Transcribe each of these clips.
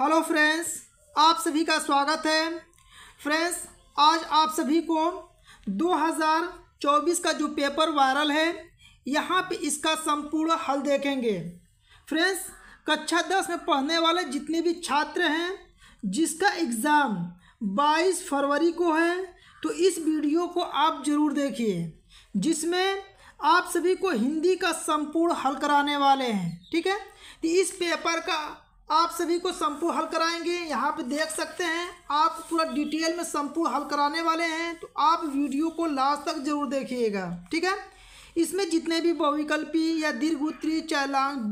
hello friends आप सभी का स्वागत है फ्रेंड्स आज आप सभी को 2024 का जो पेपर वायरल है यहाँ पे इसका संपूर्ण हल देखेंगे फ्रेंड्स कक्षा दस में पढ़ने वाले जितने भी छात्र हैं जिसका एग्ज़ाम 22 फरवरी को है तो इस वीडियो को आप ज़रूर देखिए जिसमें आप सभी को हिंदी का संपूर्ण हल कराने वाले हैं ठीक है तो इस पेपर का आप सभी को संपू हल कराएंगे यहाँ पे देख सकते हैं आप पूरा डिटेल में संपू हल कराने वाले हैं तो आप वीडियो को लास्ट तक जरूर देखिएगा ठीक है इसमें जितने भी बहुविकल्पी या दीर्घ उत्तरी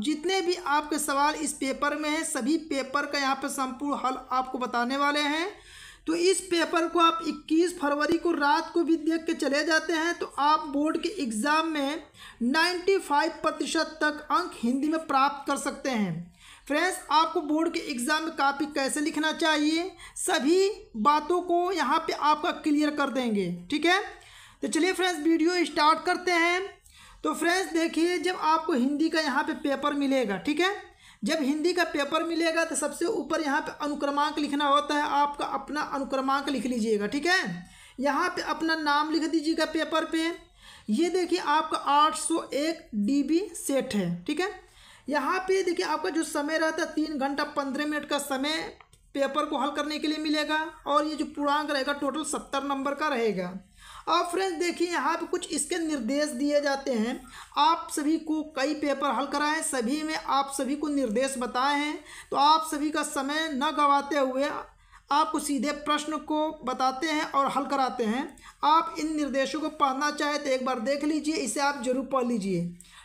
जितने भी आपके सवाल इस पेपर में हैं सभी पेपर का यहाँ पे संपूर्ण हल आपको बताने वाले हैं तो इस पेपर को आप 21 फरवरी को रात को भी देख के चले जाते हैं तो आप बोर्ड के एग्ज़ाम में 95 प्रतिशत तक अंक हिंदी में प्राप्त कर सकते हैं फ्रेंड्स आपको बोर्ड के एग्ज़ाम में कापी कैसे लिखना चाहिए सभी बातों को यहाँ पे आपका क्लियर कर देंगे ठीक है तो चलिए फ्रेंड्स वीडियो स्टार्ट करते हैं तो फ्रेंड्स देखिए जब आपको हिंदी का यहाँ पे पेपर मिलेगा ठीक है जब हिंदी का पेपर मिलेगा तो सबसे ऊपर यहाँ पे अनुक्रमांक लिखना होता है आपका अपना अनुक्रमांक लिख लीजिएगा ठीक है यहाँ पे अपना नाम लिख दीजिएगा पेपर पे ये देखिए आपका 801 डीबी सेट है ठीक है यहाँ पे देखिए आपका जो समय रहता है तीन घंटा पंद्रह मिनट का समय पेपर को हल करने के लिए मिलेगा और ये जो पूर्णांक रहेगा टोटल सत्तर नंबर का रहेगा अब फ्रेंड्स देखिए यहाँ पे कुछ इसके निर्देश दिए जाते हैं आप सभी को कई पेपर हल कराएं सभी में आप सभी को निर्देश बताए हैं तो आप सभी का समय न गंवाते हुए आपको सीधे प्रश्न को बताते हैं और हल कराते हैं आप इन निर्देशों को पढ़ना चाहे तो एक बार देख लीजिए इसे आप जरूर पढ़ लीजिए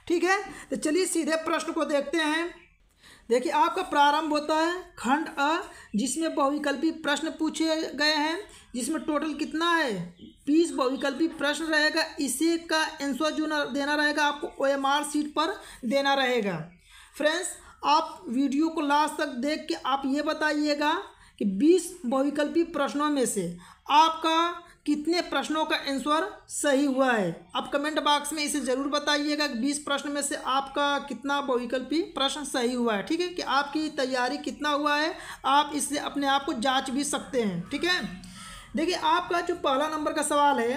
ठीक है तो चलिए सीधे प्रश्न को देखते हैं देखिए आपका प्रारंभ होता है खंड अ जिसमें बहुविकल्पी प्रश्न पूछे गए हैं जिसमें टोटल कितना है बीस बहुविकल्पी प्रश्न रहेगा इसी का आंसर जो देना रहेगा आपको ओ एम आर सीट पर देना रहेगा फ्रेंड्स आप वीडियो को लास्ट तक देख के आप ये बताइएगा कि बीस बहुविकल्पी प्रश्नों में से आपका कितने प्रश्नों का आंसर सही हुआ है अब कमेंट बॉक्स में इसे ज़रूर बताइएगा कि बीस प्रश्न में से आपका कितना बहुविकल्पी प्रश्न सही हुआ है ठीक है कि आपकी तैयारी कितना हुआ है आप इससे अपने आप को जांच भी सकते हैं ठीक है देखिए आपका जो पहला नंबर का सवाल है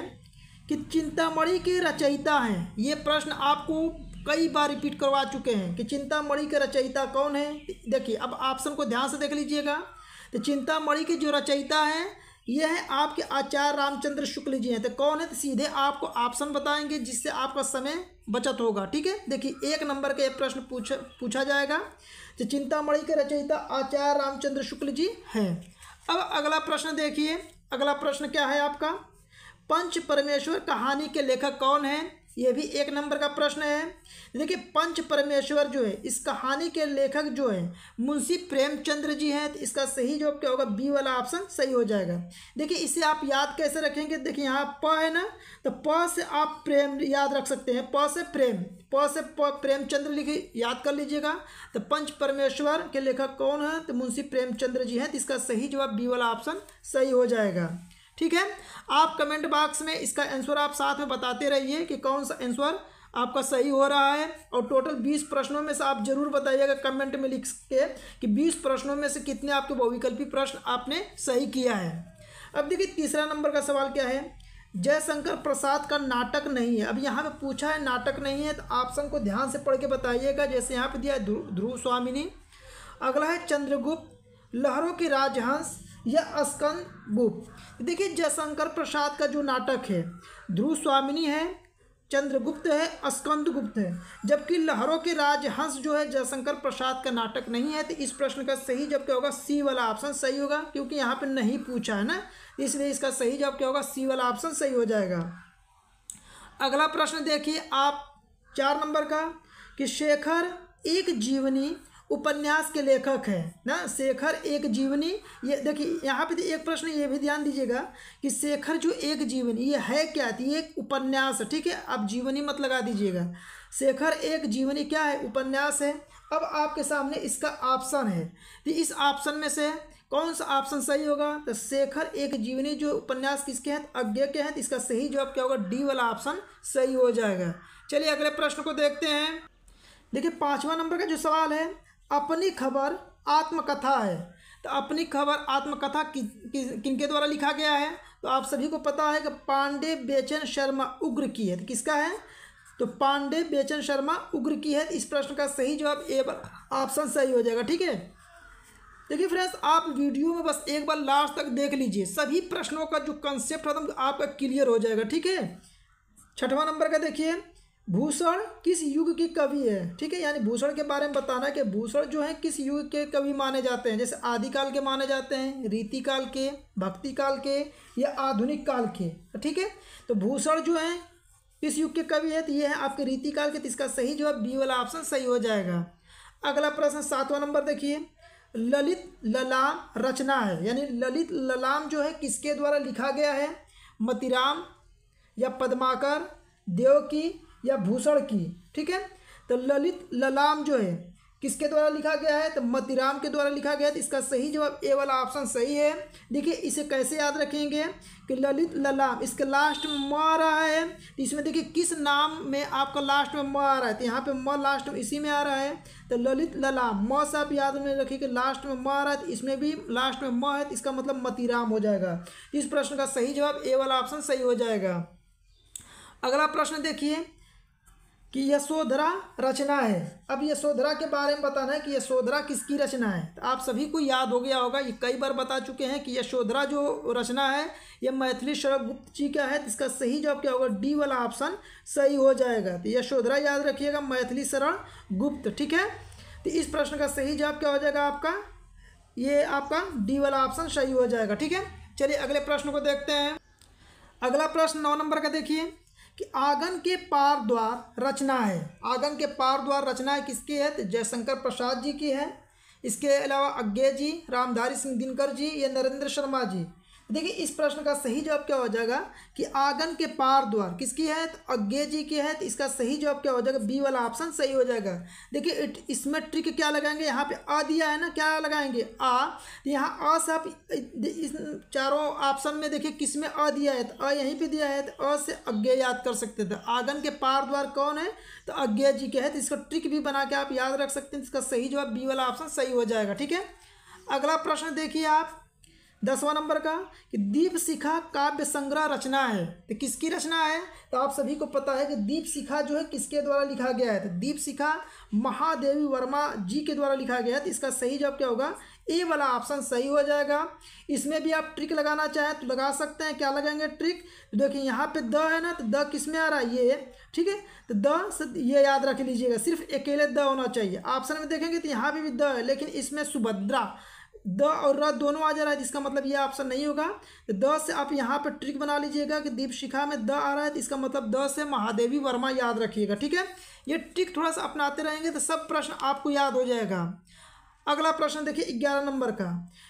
कि चिंतामणि के रचयिता हैं ये प्रश्न आपको कई बार रिपीट करवा चुके हैं कि चिंतामणि के रचयिता कौन है देखिए अब ऑप्शन को ध्यान से देख लीजिएगा तो चिंतामणि के जो रचयिता हैं ये हैं आपके आचार्य रामचंद्र शुक्ल जी हैं तो कौन है तो सीधे आपको ऑप्शन बताएंगे जिससे आपका समय बचत होगा ठीक है देखिए एक नंबर का ये प्रश्न पूछ पूछा जाएगा जो चिंतामढ़ी के रचयिता आचार्य रामचंद्र शुक्ल जी हैं अब अगला प्रश्न देखिए अगला प्रश्न क्या है आपका पंच परमेश्वर कहानी के लेखक कौन हैं ये भी एक नंबर का प्रश्न है देखिए पंच परमेश्वर जो है इस कहानी के लेखक जो है मुंशी प्रेमचंद्र जी हैं तो इसका सही जवाब क्या होगा बी वाला ऑप्शन सही हो जाएगा देखिए इसे आप याद कैसे रखेंगे देखिए यहाँ प है ना तो प से आप प्रेम याद रख सकते हैं प से प्रेम प से प प्रेमचंद्र लिखी याद कर लीजिएगा तो पंच परमेश्वर के लेखक कौन है तो मुंशी प्रेमचंद्र जी हैं तो इसका सही जवाब बी वाला ऑप्शन सही हो जाएगा ठीक है आप कमेंट बॉक्स में इसका आंसर आप साथ में बताते रहिए कि कौन सा आंसर आपका सही हो रहा है और टोटल बीस प्रश्नों में से आप जरूर बताइएगा कमेंट में लिख के कि बीस प्रश्नों में से कितने आपके बहुविकल्पी प्रश्न आपने सही किया है अब देखिए तीसरा नंबर का सवाल क्या है जयशंकर प्रसाद का नाटक नहीं है अब यहाँ पे पूछा है नाटक नहीं है तो ऑप्शन को ध्यान से पढ़ के बताइएगा जैसे यहाँ पे दिया है ध्रुव स्वामिनी अगला है चंद्रगुप्त लहरों के राजहंस या अस्कन गुप्त देखिए जयशंकर प्रसाद का जो नाटक है ध्रुव स्वामिनी है चंद्रगुप्त है अस्कंद गुप्त है जबकि लहरों के राजहंस जो है जयशंकर प्रसाद का नाटक नहीं है तो इस प्रश्न का सही जवाब क्या होगा सी वाला ऑप्शन सही होगा क्योंकि यहाँ पर नहीं पूछा है ना इसलिए इसका सही जवाब क्या होगा सी वाला ऑप्शन सही हो जाएगा अगला प्रश्न देखिए आप चार नंबर का कि शेखर एक जीवनी उपन्यास के लेखक है ना शेखर एक जीवनी ये देखिए यहाँ पे तो एक प्रश्न ये भी ध्यान दीजिएगा कि शेखर जो एक जीवनी ये है क्या तो ये एक उपन्यास है ठीक है आप जीवनी मत लगा दीजिएगा शेखर एक जीवनी क्या है उपन्यास है अब आपके सामने इसका ऑप्शन है तो इस ऑप्शन में से कौन सा ऑप्शन सही होगा तो शेखर एक जीवनी जो उपन्यास किसके हैं अज्ञा के हैं तो इसका सही जवाब क्या होगा डी वाला ऑप्शन सही हो जाएगा चलिए अगले प्रश्न को देखते हैं देखिए पाँचवा नंबर का जो सवाल है अपनी खबर आत्मकथा है तो अपनी खबर आत्मकथा कि, कि, किन द्वारा लिखा गया है तो आप सभी को पता है कि पांडे बेचन शर्मा उग्र की है तो किसका है तो पांडे बेचन शर्मा उग्र की है इस प्रश्न का सही जवाब ए ऑप्शन सही हो जाएगा ठीक है देखिए फ्रेंड्स आप वीडियो में बस एक बार लास्ट तक देख लीजिए सभी प्रश्नों का जो कंसेप्ट है आपका क्लियर हो जाएगा ठीक है छठवां नंबर का देखिए भूषण किस युग के कवि है ठीक है यानी भूषण के बारे में बताना है कि भूषण जो है किस युग के कवि माने जाते हैं जैसे आदिकाल के माने जाते हैं रीति काल के भक्ति काल के या आधुनिक काल के ठीक है तो भूषण जो है किस युग के कवि है तो ये है आपके रीति काल के तो इसका सही जवाब बी वाला ऑप्शन सही हो जाएगा अगला प्रश्न सातवा नंबर देखिए ललित ललाम रचना है यानी ललित ललाम जो है किसके द्वारा लिखा गया है मतिराम या पदमाकर देव की या भूषण की ठीक है तो ललित ललाम जो है किसके द्वारा लिखा गया है तो मतिराम के द्वारा लिखा गया है तो इसका सही जवाब ए वाला ऑप्शन सही है देखिए इसे कैसे याद रखेंगे कि ललित ललाम इसके लास्ट में म आ रहा है तो इसमें देखिए किस नाम में आपका लास्ट में म आ रहा है तो यहाँ पे म लास्ट में इसी में आ रहा है तो ललित ललाम म से आप याद में रखिए कि लास्ट में म आ रहा है तो इसमें भी लास्ट में म है तो इसका मतलब मतिराम हो जाएगा इस प्रश्न का सही जवाब ए वाला ऑप्शन सही हो जाएगा अगला प्रश्न देखिए कि यशोधरा रचना है अब यशोधरा के बारे में बताना है कि यशोधरा किसकी रचना है तो आप सभी को याद हो गया होगा ये कई बार बता चुके हैं कि यशोधरा जो रचना है ये मैथिली गुप्त जी का है इसका सही जवाब क्या होगा डी वाला ऑप्शन सही हो जाएगा तो यशोधरा याद रखिएगा मैथिली शरण गुप्त ठीक है तो इस प्रश्न का सही जवाब क्या हो जाएगा आपका ये आपका डी वाला ऑप्शन सही हो जाएगा ठीक है चलिए अगले प्रश्न को देखते हैं अगला प्रश्न नौ नंबर का देखिए कि आंगन के पार द्वार रचना है आंगन के पार द्वार रचना है किसकी है तो जयशंकर प्रसाद जी की है इसके अलावा अज्ञे जी रामधारी सिंह दिनकर जी या नरेंद्र शर्मा जी देखिए इस प्रश्न का सही जवाब क्या हो जाएगा कि आंगन के पार द्वार किसकी है तो अज्ञे जी की है तो इसका सही जवाब क्या हो जाएगा बी वाला ऑप्शन सही हो जाएगा देखिए इसमें ट्रिक क्या लगाएंगे यहाँ पे आ दिया है ना क्या लगाएंगे आ तो यहाँ अ से आप इस चारों ऑप्शन में देखिए किस में अ दिया है तो अ यहीं पर दिया है तो अ से अज्ञे याद कर सकते थे आंगन के पार द्वार कौन है तो अज्ञा जी के है तो इसका ट्रिक भी बना के आप याद रख सकते हैं इसका सही जवाब बी वाला ऑप्शन सही हो जाएगा ठीक है अगला प्रश्न देखिए आप दसवां नंबर का कि दीप शिखा काव्य संग्रह रचना है तो किसकी रचना है तो आप सभी को पता है कि दीप शिखा जो है किसके द्वारा लिखा गया है तो दीप शिखा महादेवी वर्मा जी के द्वारा लिखा गया है तो इसका सही जवाब क्या होगा ए वाला ऑप्शन सही हो जाएगा इसमें भी आप ट्रिक लगाना चाहें तो लगा सकते हैं क्या लगाएंगे ट्रिक तो देखिए यहाँ पे द है ना तो द किस में आ रहा है ये ठीक है तो द ये याद रख लीजिएगा सिर्फ अकेले द होना चाहिए ऑप्शन में देखेंगे तो यहाँ पे भी द है लेकिन इसमें सुभद्रा द और र दोनों आ जा रहा है जिसका मतलब ये ऑप्शन नहीं होगा तो द से आप यहाँ पर ट्रिक बना लीजिएगा कि दीप शिखा में द आ रहा है तो इसका मतलब द से महादेवी वर्मा याद रखिएगा ठीक है ये ट्रिक थोड़ा सा अपनाते रहेंगे तो सब प्रश्न आपको याद हो जाएगा अगला प्रश्न देखिए ग्यारह नंबर का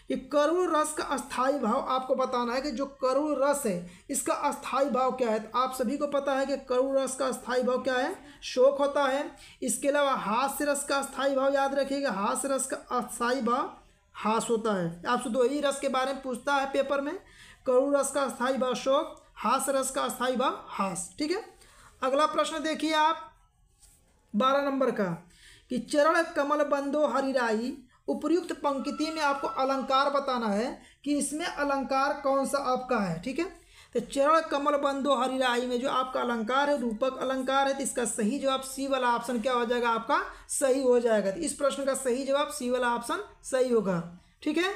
कि करुण रस का अस्थाई भाव आपको बताना है कि जो करुण रस है इसका अस्थाई भाव क्या है तो आप सभी को पता है कि करुण रस का अस्थाई भाव क्या है शोक होता है इसके अलावा हास्य रस का अस्थाई भाव याद रखिएगा हास्य रस का अस्थाई भाव हास होता है आपसे दो तो ही रस के बारे में पूछता है पेपर में करुण रस का स्थायी भाव शोक हास रस का स्थायी भाव हास ठीक है अगला प्रश्न देखिए आप बारह नंबर का कि चरण कमल बंदो हरिराई उपयुक्त पंक्ति में आपको अलंकार बताना है कि इसमें अलंकार कौन सा आपका है ठीक है तो चरण कमल बंधो हरिराई में जो आपका अलंकार है रूपक अलंकार है तो इसका सही जवाब सी वाला ऑप्शन क्या हो जाएगा आपका सही हो जाएगा तो इस प्रश्न का सही जवाब सी वाला ऑप्शन सही होगा ठीक है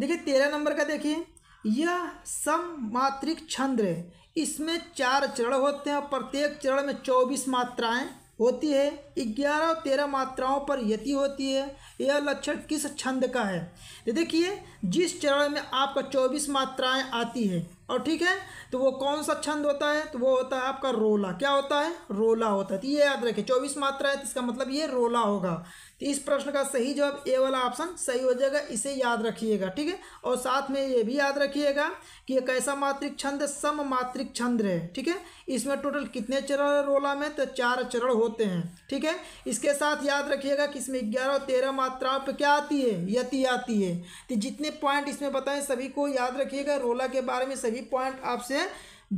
देखिए तेरह नंबर का देखिए यह सममात्रिक छंद है इसमें चार चरण होते हैं प्रत्येक चरण में चौबीस मात्राएं होती है ग्यारह और तेरह मात्राओं पर यति होती है यह लक्षण किस छंद का है तो देखिए जिस चरण में आपका चौबीस मात्राएं आती है और ठीक है तो वो कौन सा छंद होता है तो वो होता है आपका रोला क्या होता है रोला होता है तो ये याद रखें चौबीस मात्रा है तो इसका मतलब ये रोला होगा तो इस प्रश्न का सही जवाब ए वाला ऑप्शन सही हो जाएगा इसे याद रखिएगा ठीक है और साथ में ये भी याद रखिएगा कि एक ऐसा मात्रिक छंद सम मात्रिक छंद है ठीक है इसमें टोटल कितने चरण रोला में तो चार चरण होते हैं ठीक है इसके साथ याद रखिएगा कि इसमें ग्यारह और तेरह मात्राओं पर क्या आती है यति आती है तो जितने पॉइंट इसमें बताएं सभी को याद रखिएगा रोला के बारे में सभी पॉइंट आपसे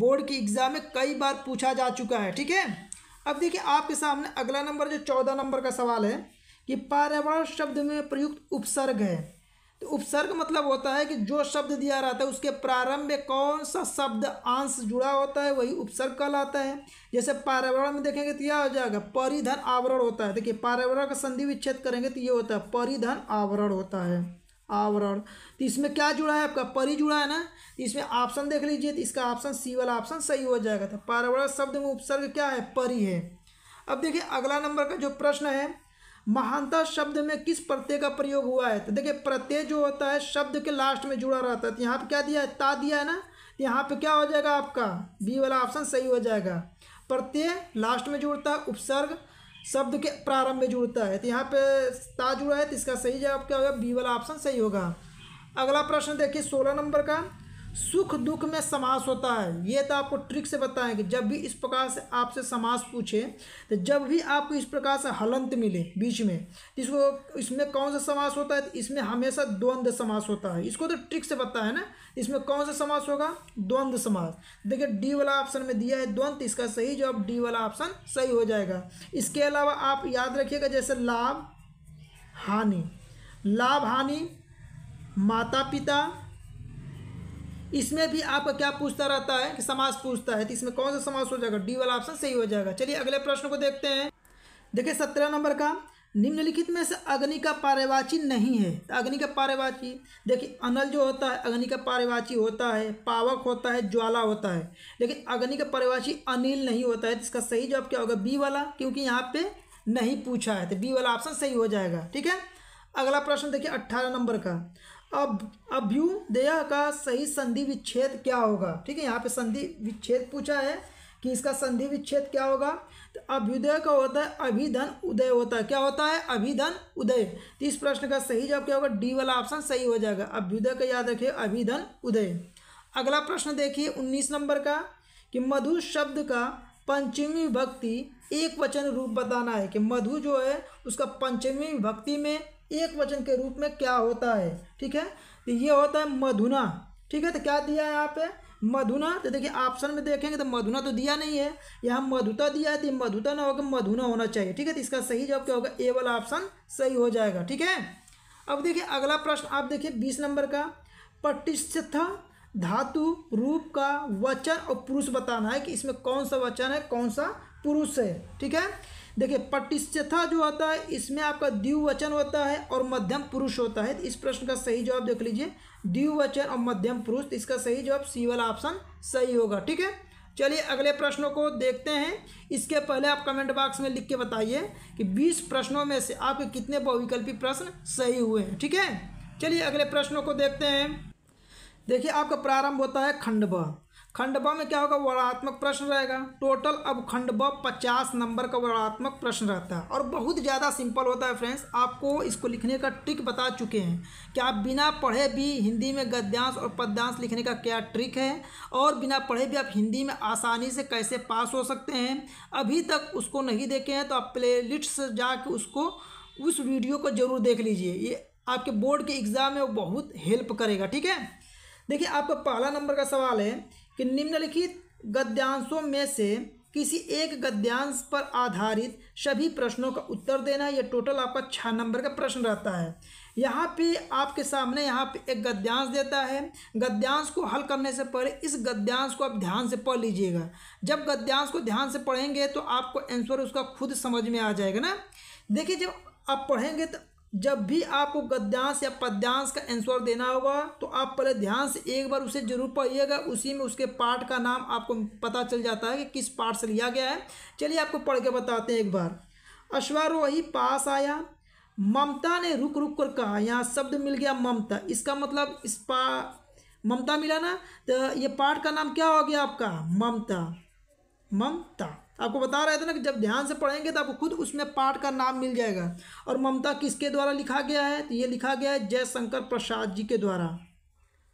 बोर्ड की एग्जाम में कई बार पूछा जा चुका है ठीक है अब देखिए आपके सामने अगला नंबर जो चौदह नंबर का सवाल है कि पर्यावरण शब्द में प्रयुक्त उपसर्ग है तो उपसर्ग मतलब होता है कि जो शब्द दिया रहता है उसके प्रारंभ में कौन सा शब्द अंश जुड़ा होता है वही उपसर्ग कहलाता है जैसे पर्यावरण में देखेंगे तो यह हो जाएगा परिधन आवरण होता है देखिए पर्यावरण का संधि विच्छेद करेंगे तो ये होता है परिधन आवरण होता है आवरण तो इसमें क्या जुड़ा है आपका परी जुड़ा है ना तो इसमें ऑप्शन देख लीजिए तो इसका ऑप्शन सी वाला ऑप्शन सही हो जाएगा तो पार्यावरण शब्द में उपसर्ग क्या है परी है अब देखिए अगला नंबर का जो प्रश्न है महानता शब्द में किस प्रत्यय का प्रयोग हुआ है तो देखिए प्रत्यय जो होता है शब्द के लास्ट में जुड़ा रहता है तो यहाँ पर क्या दिया है ता दिया है ना तो यहाँ पर क्या हो जाएगा आपका बी वाला ऑप्शन सही हो जाएगा प्रत्यय लास्ट में जुड़ता है उपसर्ग शब्द के प्रारंभ में जुड़ता है तो यहाँ पे ता जुड़ा है तो इसका सही जवाब क्या होगा बी वाला ऑप्शन सही होगा अगला प्रश्न देखिए सोलह नंबर का सुख दुख में समास होता है ये तो आपको ट्रिक से बताएं कि जब भी इस प्रकार से आपसे समास पूछे तो जब भी आपको इस प्रकार से हलंत मिले बीच में तो इसको इसमें कौन सा समास होता है तो इसमें हमेशा द्वंद्व समास होता है इसको तो ट्रिक से पता है ना इसमें कौन सा समास होगा द्वंद्व समास देखिए डी वाला ऑप्शन में दिया है द्वंद्व इसका सही जवाब डी वाला ऑप्शन सही हो जाएगा इसके अलावा आप याद रखिएगा जैसे लाभ हानि लाभ हानि माता पिता इसमें भी आपका क्या पूछता रहता है कि समास पूछता है तो इसमें कौन सा समास हो जाएगा डी वाला ऑप्शन सही हो जाएगा चलिए अगले प्रश्न को देखते हैं देखिए सत्रह नंबर का निम्नलिखित में से अग्नि का पारेवाची नहीं है तो अग्नि का पारेवाची देखिए अनल जो होता है अग्नि का पारेवाची होता है पावक होता है ज्वाला होता है लेकिन अग्नि का पारिवाची अनिल नहीं होता है तो इसका सही जवाब क्या होगा बी वाला क्योंकि यहाँ पे नहीं पूछा है तो बी वाला ऑप्शन सही हो जाएगा ठीक है अगला प्रश्न देखिए अट्ठारह नंबर का अब अभ्युदय का सही संधि विच्छेद क्या होगा ठीक है यहाँ पे संधि विच्छेद पूछा है कि इसका संधि विच्छेद क्या होगा तो अभ्युदय का होता है अभिधन उदय होता है क्या होता है अभिधन उदय तो इस प्रश्न का सही जवाब क्या होगा डी वाला ऑप्शन सही हो जाएगा अभ्युदय का याद रखिए अभिधन उदय अगला प्रश्न देखिए उन्नीस नंबर का कि मधु शब्द का पंचमी विभक्ति एक वचन रूप बताना है कि मधु जो है उसका पंचमी विभक्ति में एक वचन के रूप में क्या होता है ठीक है तो ये होता है मधुना ठीक है तो क्या दिया है यहाँ पे मधुना तो देखिए ऑप्शन में देखेंगे तो मधुना तो दिया नहीं है यहाँ मधुता दिया है तो मधुता ना होगा मधुना होना चाहिए ठीक है तो इसका सही जवाब क्या होगा ए वाला ऑप्शन सही हो जाएगा ठीक है अब देखिए अगला प्रश्न आप देखिए बीस नंबर का पटिस्थ धातु रूप का वचन और पुरुष बताना है कि इसमें कौन सा वचन है कौन सा पुरुष है ठीक है देखिए पटिश्चथा जो होता है इसमें आपका द्विवचन होता है और मध्यम पुरुष होता है तो इस प्रश्न का सही जवाब देख लीजिए द्विवचन और मध्यम पुरुष तो इसका सही जवाब सी वाला ऑप्शन सही होगा ठीक है चलिए अगले प्रश्नों को देखते हैं इसके पहले आप कमेंट बॉक्स में लिख के बताइए कि 20 प्रश्नों में से आपके कितने बहुविकल्पी प्रश्न सही हुए हैं ठीक है चलिए अगले प्रश्नों को देखते हैं देखिए आपका प्रारंभ होता है खंड ब खंड ब में क्या होगा वर्णात्मक प्रश्न रहेगा टोटल अब खंड ब पचास नंबर का वर्णात्मक प्रश्न रहता है और बहुत ज़्यादा सिंपल होता है फ्रेंड्स आपको इसको लिखने का ट्रिक बता चुके हैं कि आप बिना पढ़े भी हिंदी में गद्यांश और पद्यांश लिखने का क्या ट्रिक है और बिना पढ़े भी आप हिंदी में आसानी से कैसे पास हो सकते हैं अभी तक उसको नहीं देखे हैं तो आप प्ले लिस्ट से कर उसको उस वीडियो को ज़रूर देख लीजिए ये आपके बोर्ड के एग्ज़ाम में वो बहुत हेल्प करेगा ठीक है देखिए आपका पहला नंबर का सवाल है कि निम्नलिखित गद्यांशों में से किसी एक गद्यांश पर आधारित सभी प्रश्नों का उत्तर देना यह टोटल आपका छः नंबर का प्रश्न रहता है यहाँ पे आपके सामने यहाँ पे एक गद्यांश देता है गद्यांश को हल करने से पहले इस गद्यांश को आप ध्यान से पढ़ लीजिएगा जब गद्यांश को ध्यान से पढ़ेंगे तो आपको आंसर उसका खुद समझ में आ जाएगा ना देखिए जब आप पढ़ेंगे तो जब भी आपको गद्यांश या पद्यांश का आंसर देना होगा तो आप पहले ध्यान से एक बार उसे जरूर पढ़िएगा उसी में उसके पार्ट का नाम आपको पता चल जाता है कि किस पार्ट से लिया गया है चलिए आपको पढ़ के बताते हैं एक बार अश्वारोही पास आया ममता ने रुक रुक कर कहा यहाँ शब्द मिल गया ममता इसका मतलब इस पा ममता मिला ना तो ये पाठ का नाम क्या हो गया आपका ममता ममता आपको बता रहे थे ना कि जब ध्यान से पढ़ेंगे तो आपको खुद उसमें पाठ का नाम मिल जाएगा और ममता किसके द्वारा लिखा गया है तो ये लिखा गया है जयशंकर प्रसाद जी के द्वारा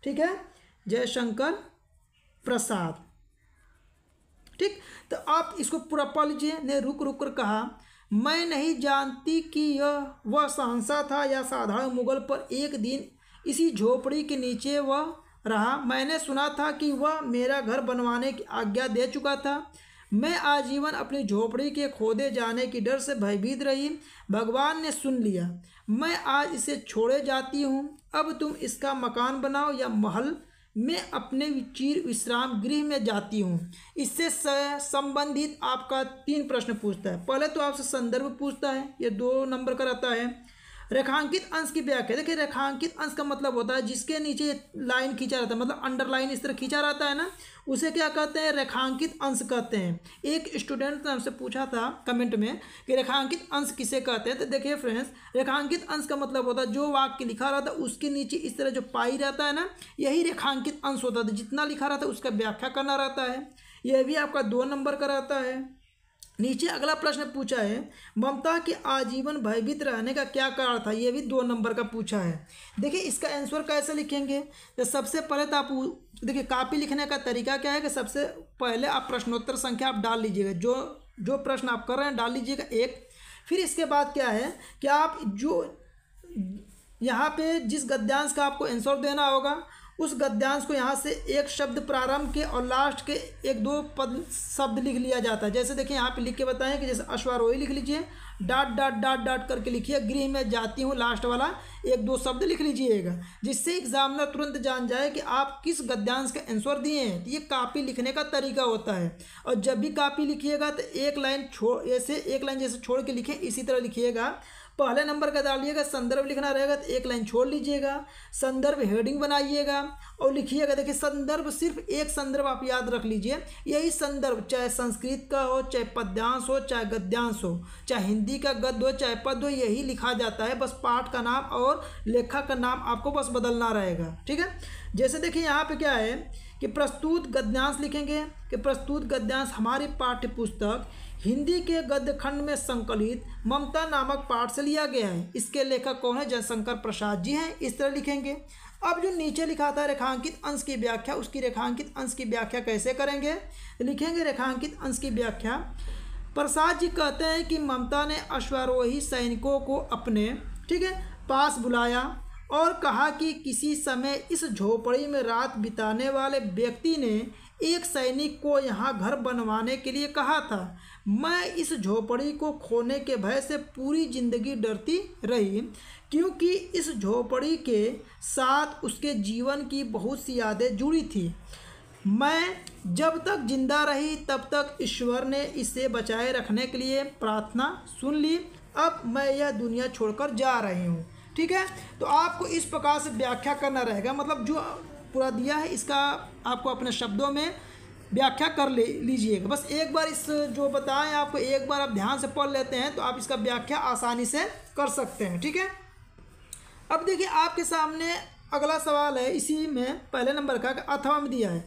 ठीक है जयशंकर प्रसाद ठीक तो आप इसको पूरा पढ़ लीजिए ने रुक रुक कर कहा मैं नहीं जानती कि यह वह सहंसा था या साधारण मुगल पर एक दिन इसी झोपड़ी के नीचे वह रहा मैंने सुना था कि वह मेरा घर बनवाने की आज्ञा दे चुका था मैं आजीवन अपनी झोपड़ी के खोदे जाने की डर से भयभीत रही भगवान ने सुन लिया मैं आज इसे छोड़े जाती हूँ अब तुम इसका मकान बनाओ या महल मैं अपने चीर विश्राम गृह में जाती हूँ इससे संबंधित आपका तीन प्रश्न पूछता है पहले तो आपसे संदर्भ पूछता है ये दो नंबर का रहता है रेखांकित अंश की व्याख्या देखिए रेखांकित अंश का मतलब होता है जिसके नीचे लाइन खींचा रहता है मतलब अंडरलाइन इस तरह खींचा रहता है ना उसे क्या कहते हैं रेखांकित अंश कहते हैं एक स्टूडेंट ने हमसे पूछा था कमेंट में कि रेखांकित अंश किसे कहते हैं तो देखिए फ्रेंड्स रेखांकित अंश का मतलब होता है जो वाक्य लिखा रहता है उसके नीचे इस तरह जो पाई रहता है ना यही रेखांकित अंश होता था जितना लिखा रहता है उसका व्याख्या करना रहता है यह भी आपका दो नंबर का रहता है नीचे अगला प्रश्न पूछा है ममता के आजीवन भयभीत रहने का क्या कारण था ये भी दो नंबर का पूछा है देखिए इसका आंसर कैसे लिखेंगे तो सबसे पहले तो आप देखिए कापी लिखने का तरीका क्या है कि सबसे पहले आप प्रश्नोत्तर संख्या आप डाल लीजिएगा जो जो प्रश्न आप कर रहे हैं डाल लीजिएगा एक फिर इसके बाद क्या है कि आप जो यहाँ पे जिस गद्यांश का आपको आंसर देना होगा उस गद्यांश को यहाँ से एक शब्द प्रारंभ के और लास्ट के एक दो पद शब्द लिख लिया जाता है जैसे देखिए यहाँ पे लिख के बताएं कि जैसे अश्वारोही लिख लीजिए डॉट डॉट डॉट डॉट करके लिखिए गृह में जाती हूँ लास्ट वाला एक दो शब्द लिख लीजिएगा जिससे एग्जामिनर तुरंत जान जाए कि आप किस गद्यांश का आंसर दिए हैं तो ये कापी लिखने का तरीका होता है और जब भी कापी लिखिएगा तो एक लाइन छोड़ ऐसे एक लाइन जैसे छोड़ के लिखें इसी तरह लिखिएगा पहले नंबर का डालिएगा संदर्भ लिखना रहेगा तो एक लाइन छोड़ लीजिएगा संदर्भ हेडिंग बनाइएगा और लिखिएगा देखिए संदर्भ सिर्फ एक संदर्भ आप याद रख लीजिए यही संदर्भ चाहे संस्कृत का हो चाहे पद्यांश हो चाहे गद्यांश हो चाहे हिंदी का गद्य हो चाहे पद हो यही लिखा जाता है बस पाठ का नाम और लेखक का नाम आपको बस बदलना रहेगा ठीक है जैसे देखिए यहाँ पर क्या है कि प्रस्तुत गद्यांश लिखेंगे कि प्रस्तुत गद्यांश हमारी पाठ्य पुस्तक हिंदी के गद्य खंड में संकलित ममता नामक पाठ से लिया गया है इसके लेखक कौन है जयशंकर प्रसाद जी हैं इस तरह लिखेंगे अब जो नीचे लिखा था रेखांकित अंश की व्याख्या उसकी रेखांकित अंश की व्याख्या कैसे करेंगे लिखेंगे रेखांकित अंश की व्याख्या प्रसाद जी कहते हैं कि ममता ने अश्वारोही सैनिकों को अपने ठीक है पास बुलाया और कहा कि किसी समय इस झोपड़ी में रात बिताने वाले व्यक्ति ने एक सैनिक को यहाँ घर बनवाने के लिए कहा था मैं इस झोपड़ी को खोने के भय से पूरी ज़िंदगी डरती रही क्योंकि इस झोपड़ी के साथ उसके जीवन की बहुत सी यादें जुड़ी थी मैं जब तक जिंदा रही तब तक ईश्वर ने इसे बचाए रखने के लिए प्रार्थना सुन ली अब मैं यह दुनिया छोड़कर जा रही हूँ ठीक है तो आपको इस प्रकार से व्याख्या करना रहेगा मतलब जो पूरा दिया है इसका आपको अपने शब्दों में व्याख्या कर ले लीजिएगा बस एक बार इस जो बताएं आपको एक बार आप ध्यान से पढ़ लेते हैं तो आप इसका व्याख्या आसानी से कर सकते हैं ठीक है अब देखिए आपके सामने अगला सवाल है इसी में पहले नंबर का अथवा में दिया है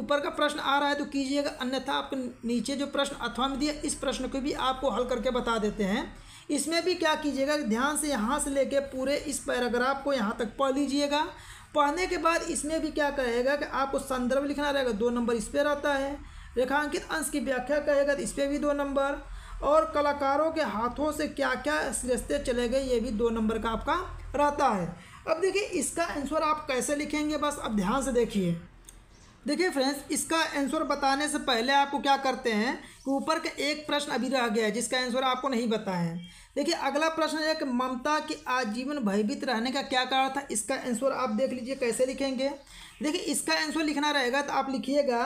ऊपर का प्रश्न आ रहा है तो कीजिएगा अन्यथा आप नीचे जो प्रश्न अथवा में दिया इस प्रश्न को भी आपको हल करके बता देते हैं इसमें भी क्या कीजिएगा ध्यान से यहाँ से लेके पूरे इस पैराग्राफ को यहाँ तक पढ़ लीजिएगा पढ़ने के बाद इसमें भी क्या कहेगा कि आपको संदर्भ लिखना रहेगा दो नंबर इस पर रहता है रेखांकित अंश की व्याख्या कहेगा तो इस पर भी दो नंबर और कलाकारों के हाथों से क्या क्या सिलसते चले गए ये भी दो नंबर का आपका रहता है अब देखिए इसका आंसर आप कैसे लिखेंगे बस अब ध्यान से देखिए देखिए फ्रेंड्स इसका आंसर बताने से पहले आपको क्या करते हैं कि ऊपर का एक प्रश्न अभी रह गया है जिसका आंसर आपको नहीं पता देखिए अगला प्रश्न है कि ममता के आजीवन भयभीत रहने का क्या कारण था इसका आंसर आप देख लीजिए कैसे लिखेंगे देखिए इसका आंसर लिखना रहेगा तो आप लिखिएगा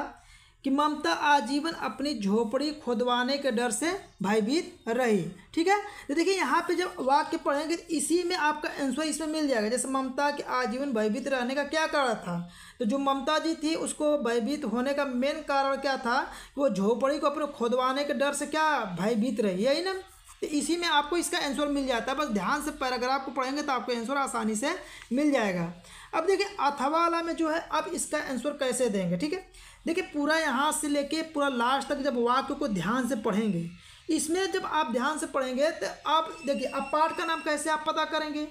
कि ममता आजीवन अपनी झोपड़ी खोदवाने के डर से भयभीत रही ठीक है तो देखिए यहाँ पे जब वाक्य पढ़ेंगे तो इसी में आपका आंसर इसमें मिल जाएगा जैसे ममता के आजीवन भयभीत रहने का क्या कारण था तो जो ममता जी थी उसको भयभीत होने का मेन कारण क्या था कि वो झोपड़ी को अपने खोदवाने के डर से क्या भयभीत रही है ना तो इसी में आपको इसका आंसर मिल जाता है बस ध्यान से पैराग्राफ को पढ़ेंगे तो आपको आंसर आसानी से मिल जाएगा अब देखिए अथवाला में जो है अब इसका आंसर कैसे देंगे ठीक है देखिए पूरा यहाँ से लेके पूरा लास्ट तक जब वाक्य को ध्यान से पढ़ेंगे इसमें जब आप ध्यान से पढ़ेंगे तो आप देखिए अब पाठ का नाम कैसे आप पता करेंगे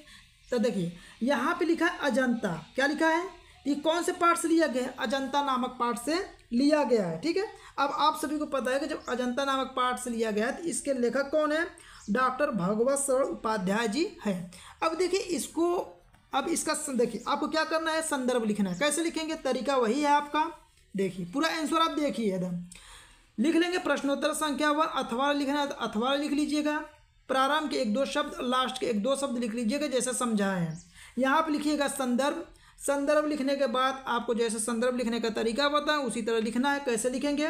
तो देखिए यहाँ पे लिखा है अजंता क्या लिखा है ये कौन से पार्ट से लिया गया है अजंता नामक पार्ट से लिया गया है ठीक है अब आप सभी को पता है कि जब अजंता नामक पार्ट से लिया गया है तो इसके लेखक कौन है डॉक्टर भगवत शरण उपाध्याय जी है अब देखिए इसको अब इसका देखिए आपको क्या करना है संदर्भ लिखना है कैसे लिखेंगे तरीका वही है आपका देखिए पूरा आंसर आप देखिए एकदम लिख लेंगे प्रश्नोत्तर संख्या वन अथवा लिखना है तो अथवा लिख लीजिएगा प्रारंभ के एक दो शब्द लास्ट के एक दो शब्द लिख लीजिएगा जैसे समझाए हैं यहाँ आप लिखिएगा संदर्भ संदर्भ लिखने के बाद आपको जैसे संदर्भ लिखने का तरीका बताएं उसी तरह लिखना है कैसे लिखेंगे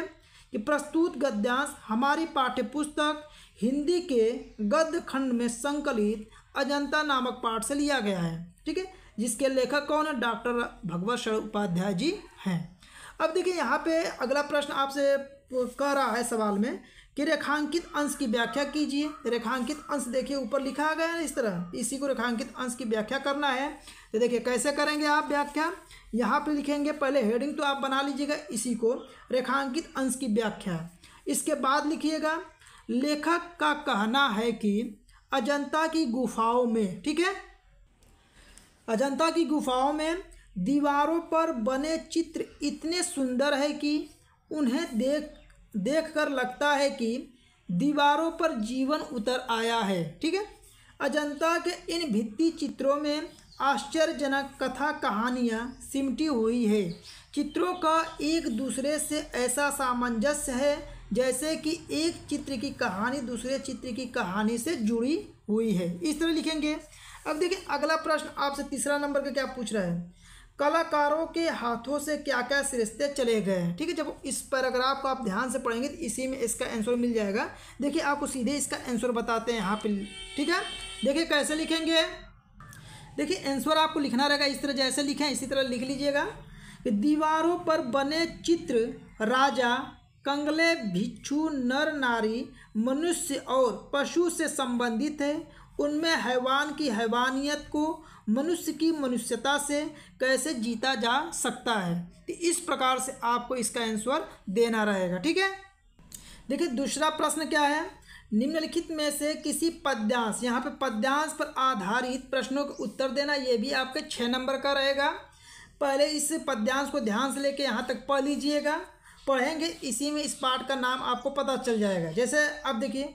कि प्रस्तुत गद्यांश हमारी पाठ्यपुस्तक हिंदी के गद्य खंड में संकलित अजंता नामक पाठ से लिया गया है ठीक है जिसके लेखक कौन है डॉक्टर भगवत शरण उपाध्याय जी हैं अब देखिए यहाँ पे अगला प्रश्न आपसे कह रहा है सवाल में कि रेखांकित अंश की व्याख्या कीजिए रेखांकित अंश देखिए ऊपर लिखा गया है इस तरह इसी को रेखांकित अंश की व्याख्या करना है तो देखिए कैसे करेंगे आप व्याख्या यहाँ पे लिखेंगे पहले हेडिंग तो आप बना लीजिएगा इसी को रेखांकित अंश की व्याख्या इसके बाद लिखिएगा लेखक का कहना है कि अजंता की गुफाओं में ठीक है अजंता की गुफाओं में दीवारों पर बने चित्र इतने सुंदर है कि उन्हें देख देख कर लगता है कि दीवारों पर जीवन उतर आया है ठीक है अजंता के इन भित्ति चित्रों में आश्चर्यजनक कथा कहानियाँ सिमटी हुई है चित्रों का एक दूसरे से ऐसा सामंजस्य है जैसे कि एक चित्र की कहानी दूसरे चित्र की कहानी से जुड़ी हुई है इस तरह लिखेंगे अब देखिए अगला प्रश्न आपसे तीसरा नंबर का क्या पूछ रहा है कलाकारों के हाथों से क्या क्या सिरिश्ते चले गए हैं ठीक है जब इस पैराग्राफ को आप ध्यान से पढ़ेंगे तो इसी में इसका आंसर मिल जाएगा देखिए आपको सीधे इसका आंसर बताते हैं यहाँ पे ठीक है देखिए कैसे लिखेंगे देखिए आंसर आपको लिखना रहेगा इस तरह जैसे लिखें इसी तरह लिख लीजिएगा कि दीवारों पर बने चित्र राजा कंगले भिक्षु नर नारी मनुष्य और पशु से संबंधित है उनमें हैवान की हैवानियत को मनुष्य की मनुष्यता से कैसे जीता जा सकता है तो इस प्रकार से आपको इसका आंसर देना रहेगा ठीक है देखिए दूसरा प्रश्न क्या है निम्नलिखित में से किसी पद्यांश यहाँ पे पद्यांश पर आधारित प्रश्नों के उत्तर देना ये भी आपके छः नंबर का रहेगा पहले इस पद्यांश को ध्यान से लेके यहाँ तक पढ़ लीजिएगा पढ़ेंगे इसी में इस पाठ का नाम आपको पता चल जाएगा जैसे अब देखिए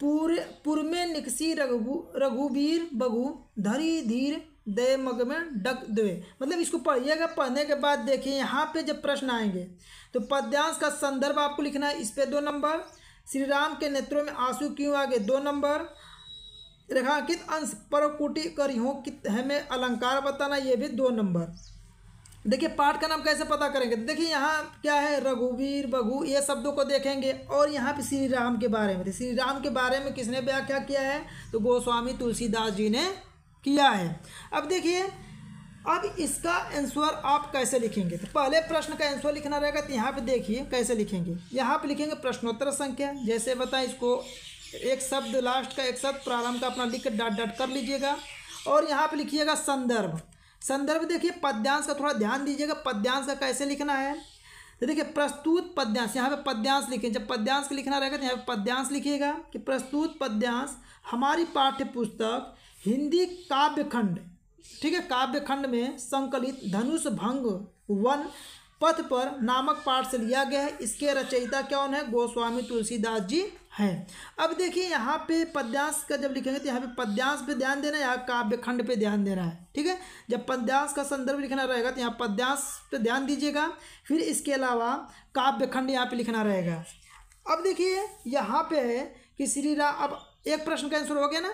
पूरे पुर में निकसी रघु रघुवीर बघु धरी धीर दय मग में डक दे मतलब इसको पढ़िएगा पढ़ने के बाद देखिए यहाँ पे जब प्रश्न आएंगे तो पद्यांश का संदर्भ आपको लिखना है इस पर दो नंबर श्री राम के नेत्रों में आंसू क्यों आगे दो नंबर रेखांकित अंश परकुटी करियों कित हमें अलंकार बताना ये भी दो नंबर देखिए पाठ का नाम कैसे पता करेंगे देखिए यहाँ क्या है रघुवीर बघु ये शब्दों को देखेंगे और यहाँ पे श्री राम के बारे में श्री राम के बारे में किसने व्याख्या किया है तो गोस्वामी तुलसीदास जी ने किया है अब देखिए अब इसका आंसर आप कैसे लिखेंगे तो पहले प्रश्न का आंसर लिखना रहेगा तो यहाँ पे देखिए कैसे लिखेंगे यहाँ पे लिखेंगे प्रश्नोत्तर संख्या जैसे बताएं इसको एक शब्द लास्ट का एक शब्द प्रारंभ का अपना लिख डॉट डॉट कर लीजिएगा और यहाँ पे लिखिएगा संदर्भ संदर्भ देखिए पद्यांश का थोड़ा ध्यान दीजिएगा पद्यांश का कैसे लिखना है तो देखिए प्रस्तुत पद्यांश यहाँ पे पद्यांश लिखें जब पद्यांश लिखना रहेगा तो यहाँ पे पद्यांश लिखिएगा कि प्रस्तुत पद्यांश हमारी पाठ्य पुस्तक हिंदी काव्य खंड ठीक है काव्य खंड में संकलित धनुष भंग वन पथ पर नामक पाठ से लिया गया है इसके रचयिता कौन है गोस्वामी तुलसीदास जी है अब देखिए यहाँ पे पद्यांश का जब लिखेंगे तो यहाँ पे पद्यांश पे ध्यान देना है यहाँ काव्य खंड पे ध्यान देना है ठीक है जब पद्यांश का संदर्भ लिखना रहेगा तो यहाँ पद्यांश पे ध्यान दीजिएगा फिर इसके अलावा काव्य खंड यहाँ पे लिखना रहेगा अब देखिए यहाँ पे है कि श्री राम अब एक प्रश्न का आंसर हो गया ना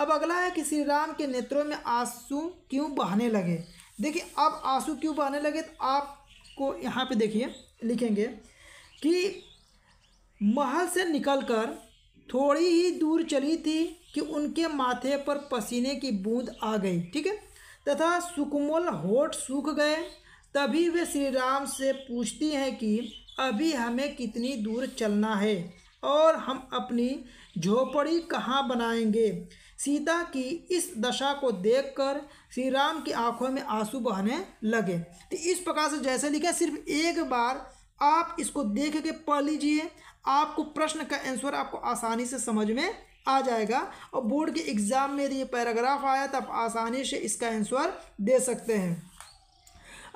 अब अगला है कि श्री राम के नेत्रों में आंसू क्यों बहाने लगे देखिए अब आंसू क्यों बहाने लगे तो आपको यहाँ पर देखिए लिखेंगे कि महल से निकलकर थोड़ी ही दूर चली थी कि उनके माथे पर पसीने की बूंद आ गई ठीक है तथा सुकमल होठ सूख गए तभी वे श्री राम से पूछती हैं कि अभी हमें कितनी दूर चलना है और हम अपनी झोपड़ी कहाँ बनाएंगे सीता की इस दशा को देखकर श्री राम की आंखों में आंसू बहने लगे तो इस प्रकार से जैसे लिखा सिर्फ एक बार आप इसको देख के पढ़ लीजिए आपको प्रश्न का आंसर आपको आसानी से समझ में आ जाएगा और बोर्ड के एग्ज़ाम में यदि ये पैराग्राफ आया तो आप आसानी से इसका आंसर दे सकते हैं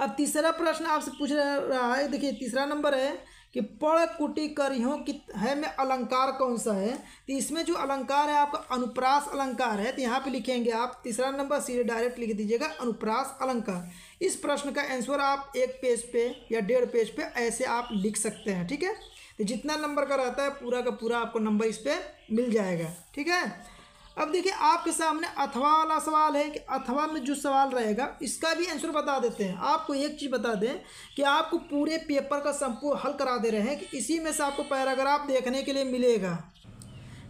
अब तीसरा प्रश्न आपसे पूछ रहा है देखिए तीसरा नंबर है कि पढ़ कुटी करियो कि है में अलंकार कौन सा है तो इसमें जो अलंकार है आपका अनुप्रास अलंकार है तो यहाँ पे लिखेंगे आप तीसरा नंबर सीधे डायरेक्ट लिख दीजिएगा अनुप्रास अलंकार इस प्रश्न का आंसर आप एक पेज पे या डेढ़ पेज पे ऐसे आप लिख सकते हैं ठीक है तो जितना नंबर का रहता है पूरा का पूरा आपको नंबर इस पर मिल जाएगा ठीक है अब देखिए आपके सामने अथवा वाला सवाल है कि अथवा में जो सवाल रहेगा इसका भी आंसर बता देते हैं आपको एक चीज़ बता दें कि आपको पूरे पेपर का संपूर्ण हल करा दे रहे हैं कि इसी में से आपको पैराग्राफ देखने के लिए मिलेगा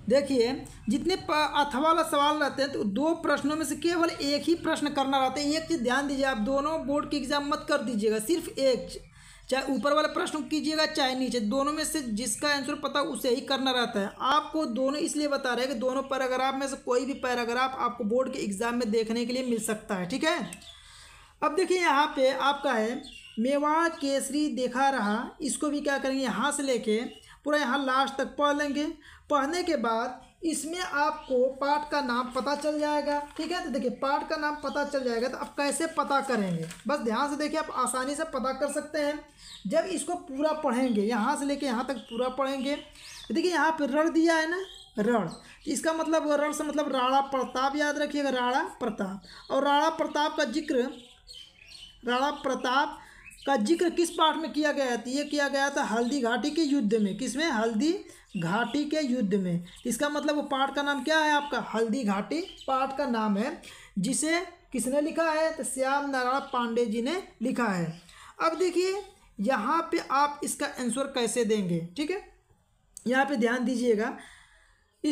देखिए जितने अथवा वाला सवाल रहते हैं तो दो प्रश्नों में से केवल एक ही प्रश्न करना रहता है एक चीज़ ध्यान दीजिए आप दोनों बोर्ड के एग्ज़ाम मत कर दीजिएगा सिर्फ एक चाहे ऊपर वाला प्रश्न कीजिएगा चाहे नीचे दोनों में से जिसका आंसर पता उसे ही करना रहता है आपको दोनों इसलिए बता रहे हैं कि दोनों पैराग्राफ में से कोई भी पैराग्राफ आपको बोर्ड के एग्जाम में देखने के लिए मिल सकता है ठीक है अब देखिए यहाँ पे आपका है मेवा केसरी देखा रहा इसको भी क्या करेंगे यहाँ से लेके पूरा यहाँ लास्ट तक पढ़ लेंगे पढ़ने के बाद इसमें आपको पार्ट का नाम पता चल जाएगा ठीक है तो देखिए पार्ट का नाम पता चल जाएगा तो आप कैसे पता करेंगे बस ध्यान से देखिए आप आसानी से पता कर सकते हैं जब इसको पूरा पढ़ेंगे यहाँ से लेके यहाँ तक पूरा पढ़ेंगे तो देखिए यहाँ पर रण दिया है ना रण तो इसका मतलब रण से मतलब राणा प्रताप याद रखिएगा राणा प्रताप और राणा प्रताप का जिक्र राणा प्रताप का जिक्र किस पाठ में किया गया था ये किया गया था हल्दी घाटी के युद्ध में किस में हल्दी घाटी के युद्ध में इसका मतलब वो पाठ का नाम क्या है आपका हल्दी घाटी पाठ का नाम है जिसे किसने लिखा है तो श्याम नारायण पांडे जी ने लिखा है अब देखिए यहाँ पे आप इसका आंसर कैसे देंगे ठीक है यहाँ पे ध्यान दीजिएगा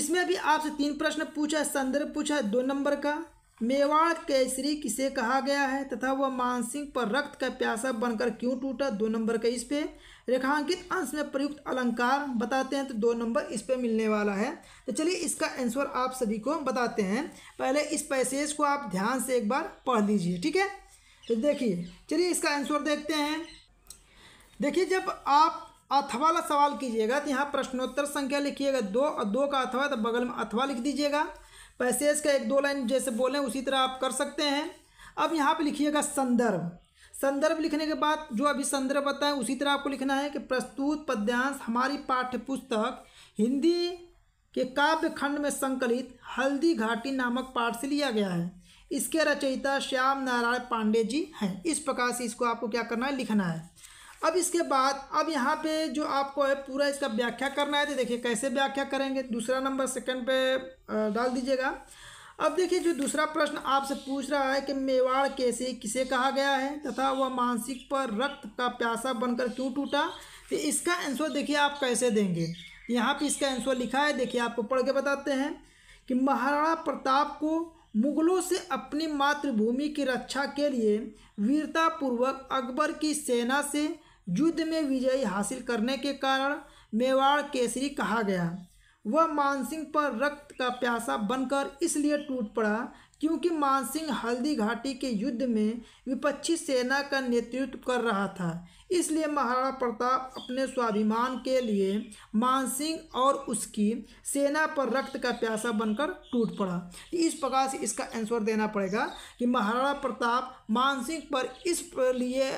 इसमें भी आपसे तीन प्रश्न पूछा है संदर्भ पूछा है दो नंबर का मेवाड़ केसरी किसे कहा गया है तथा वह मानसिंह पर रक्त का प्यासा बनकर क्यों टूटा दो नंबर का इस पे रेखांकित अंश में प्रयुक्त अलंकार बताते हैं तो दो नंबर इस पर मिलने वाला है तो चलिए इसका आंसर आप सभी को बताते हैं पहले इस पैसेज को आप ध्यान से एक बार पढ़ लीजिए ठीक है तो देखिए चलिए इसका आंसर देखते हैं देखिए जब आप अथवा वाला सवाल कीजिएगा तो यहाँ प्रश्नोत्तर संख्या लिखिएगा दो और दो का अथवा तो बगल में अथवा लिख दीजिएगा पैसेज का एक दो लाइन जैसे बोलें उसी तरह आप कर सकते हैं अब यहाँ पे लिखिएगा संदर्भ संदर्भ लिखने के बाद जो अभी संदर्भ बताएं उसी तरह आपको लिखना है कि प्रस्तुत पद्यांश हमारी पाठ्य पुस्तक हिंदी के काव्य खंड में संकलित हल्दी घाटी नामक पाठ से लिया गया है इसके रचयिता श्याम नारायण पांडे जी हैं इस प्रकार से इसको आपको क्या करना है लिखना है अब इसके बाद अब यहाँ पे जो आपको है पूरा इसका व्याख्या करना है तो देखिए कैसे व्याख्या करेंगे दूसरा नंबर सेकंड पे डाल दीजिएगा अब देखिए जो दूसरा प्रश्न आपसे पूछ रहा है कि मेवाड़ कैसे किसे कहा गया है तथा वह मानसिक पर रक्त का प्यासा बनकर क्यों टूटा तो इसका आंसर देखिए आप कैसे देंगे यहाँ पे इसका आंसर लिखा है देखिए आपको पढ़ के बताते हैं कि महाराणा प्रताप को मुगलों से अपनी मातृभूमि की रक्षा के लिए वीरतापूर्वक अकबर की सेना से युद्ध में विजय हासिल करने के कारण मेवाड़ केसरी कहा गया वह मानसिंह पर रक्त का प्यासा बनकर इसलिए टूट पड़ा क्योंकि मानसिंह हल्दी घाटी के युद्ध में विपक्षी सेना का नेतृत्व कर रहा था इसलिए महाराणा प्रताप अपने स्वाभिमान के लिए मानसिंह और उसकी सेना पर रक्त का प्यासा बनकर टूट पड़ा इस प्रकार से इसका आंसर देना पड़ेगा कि महाराणा प्रताप मानसिंह पर इस लिए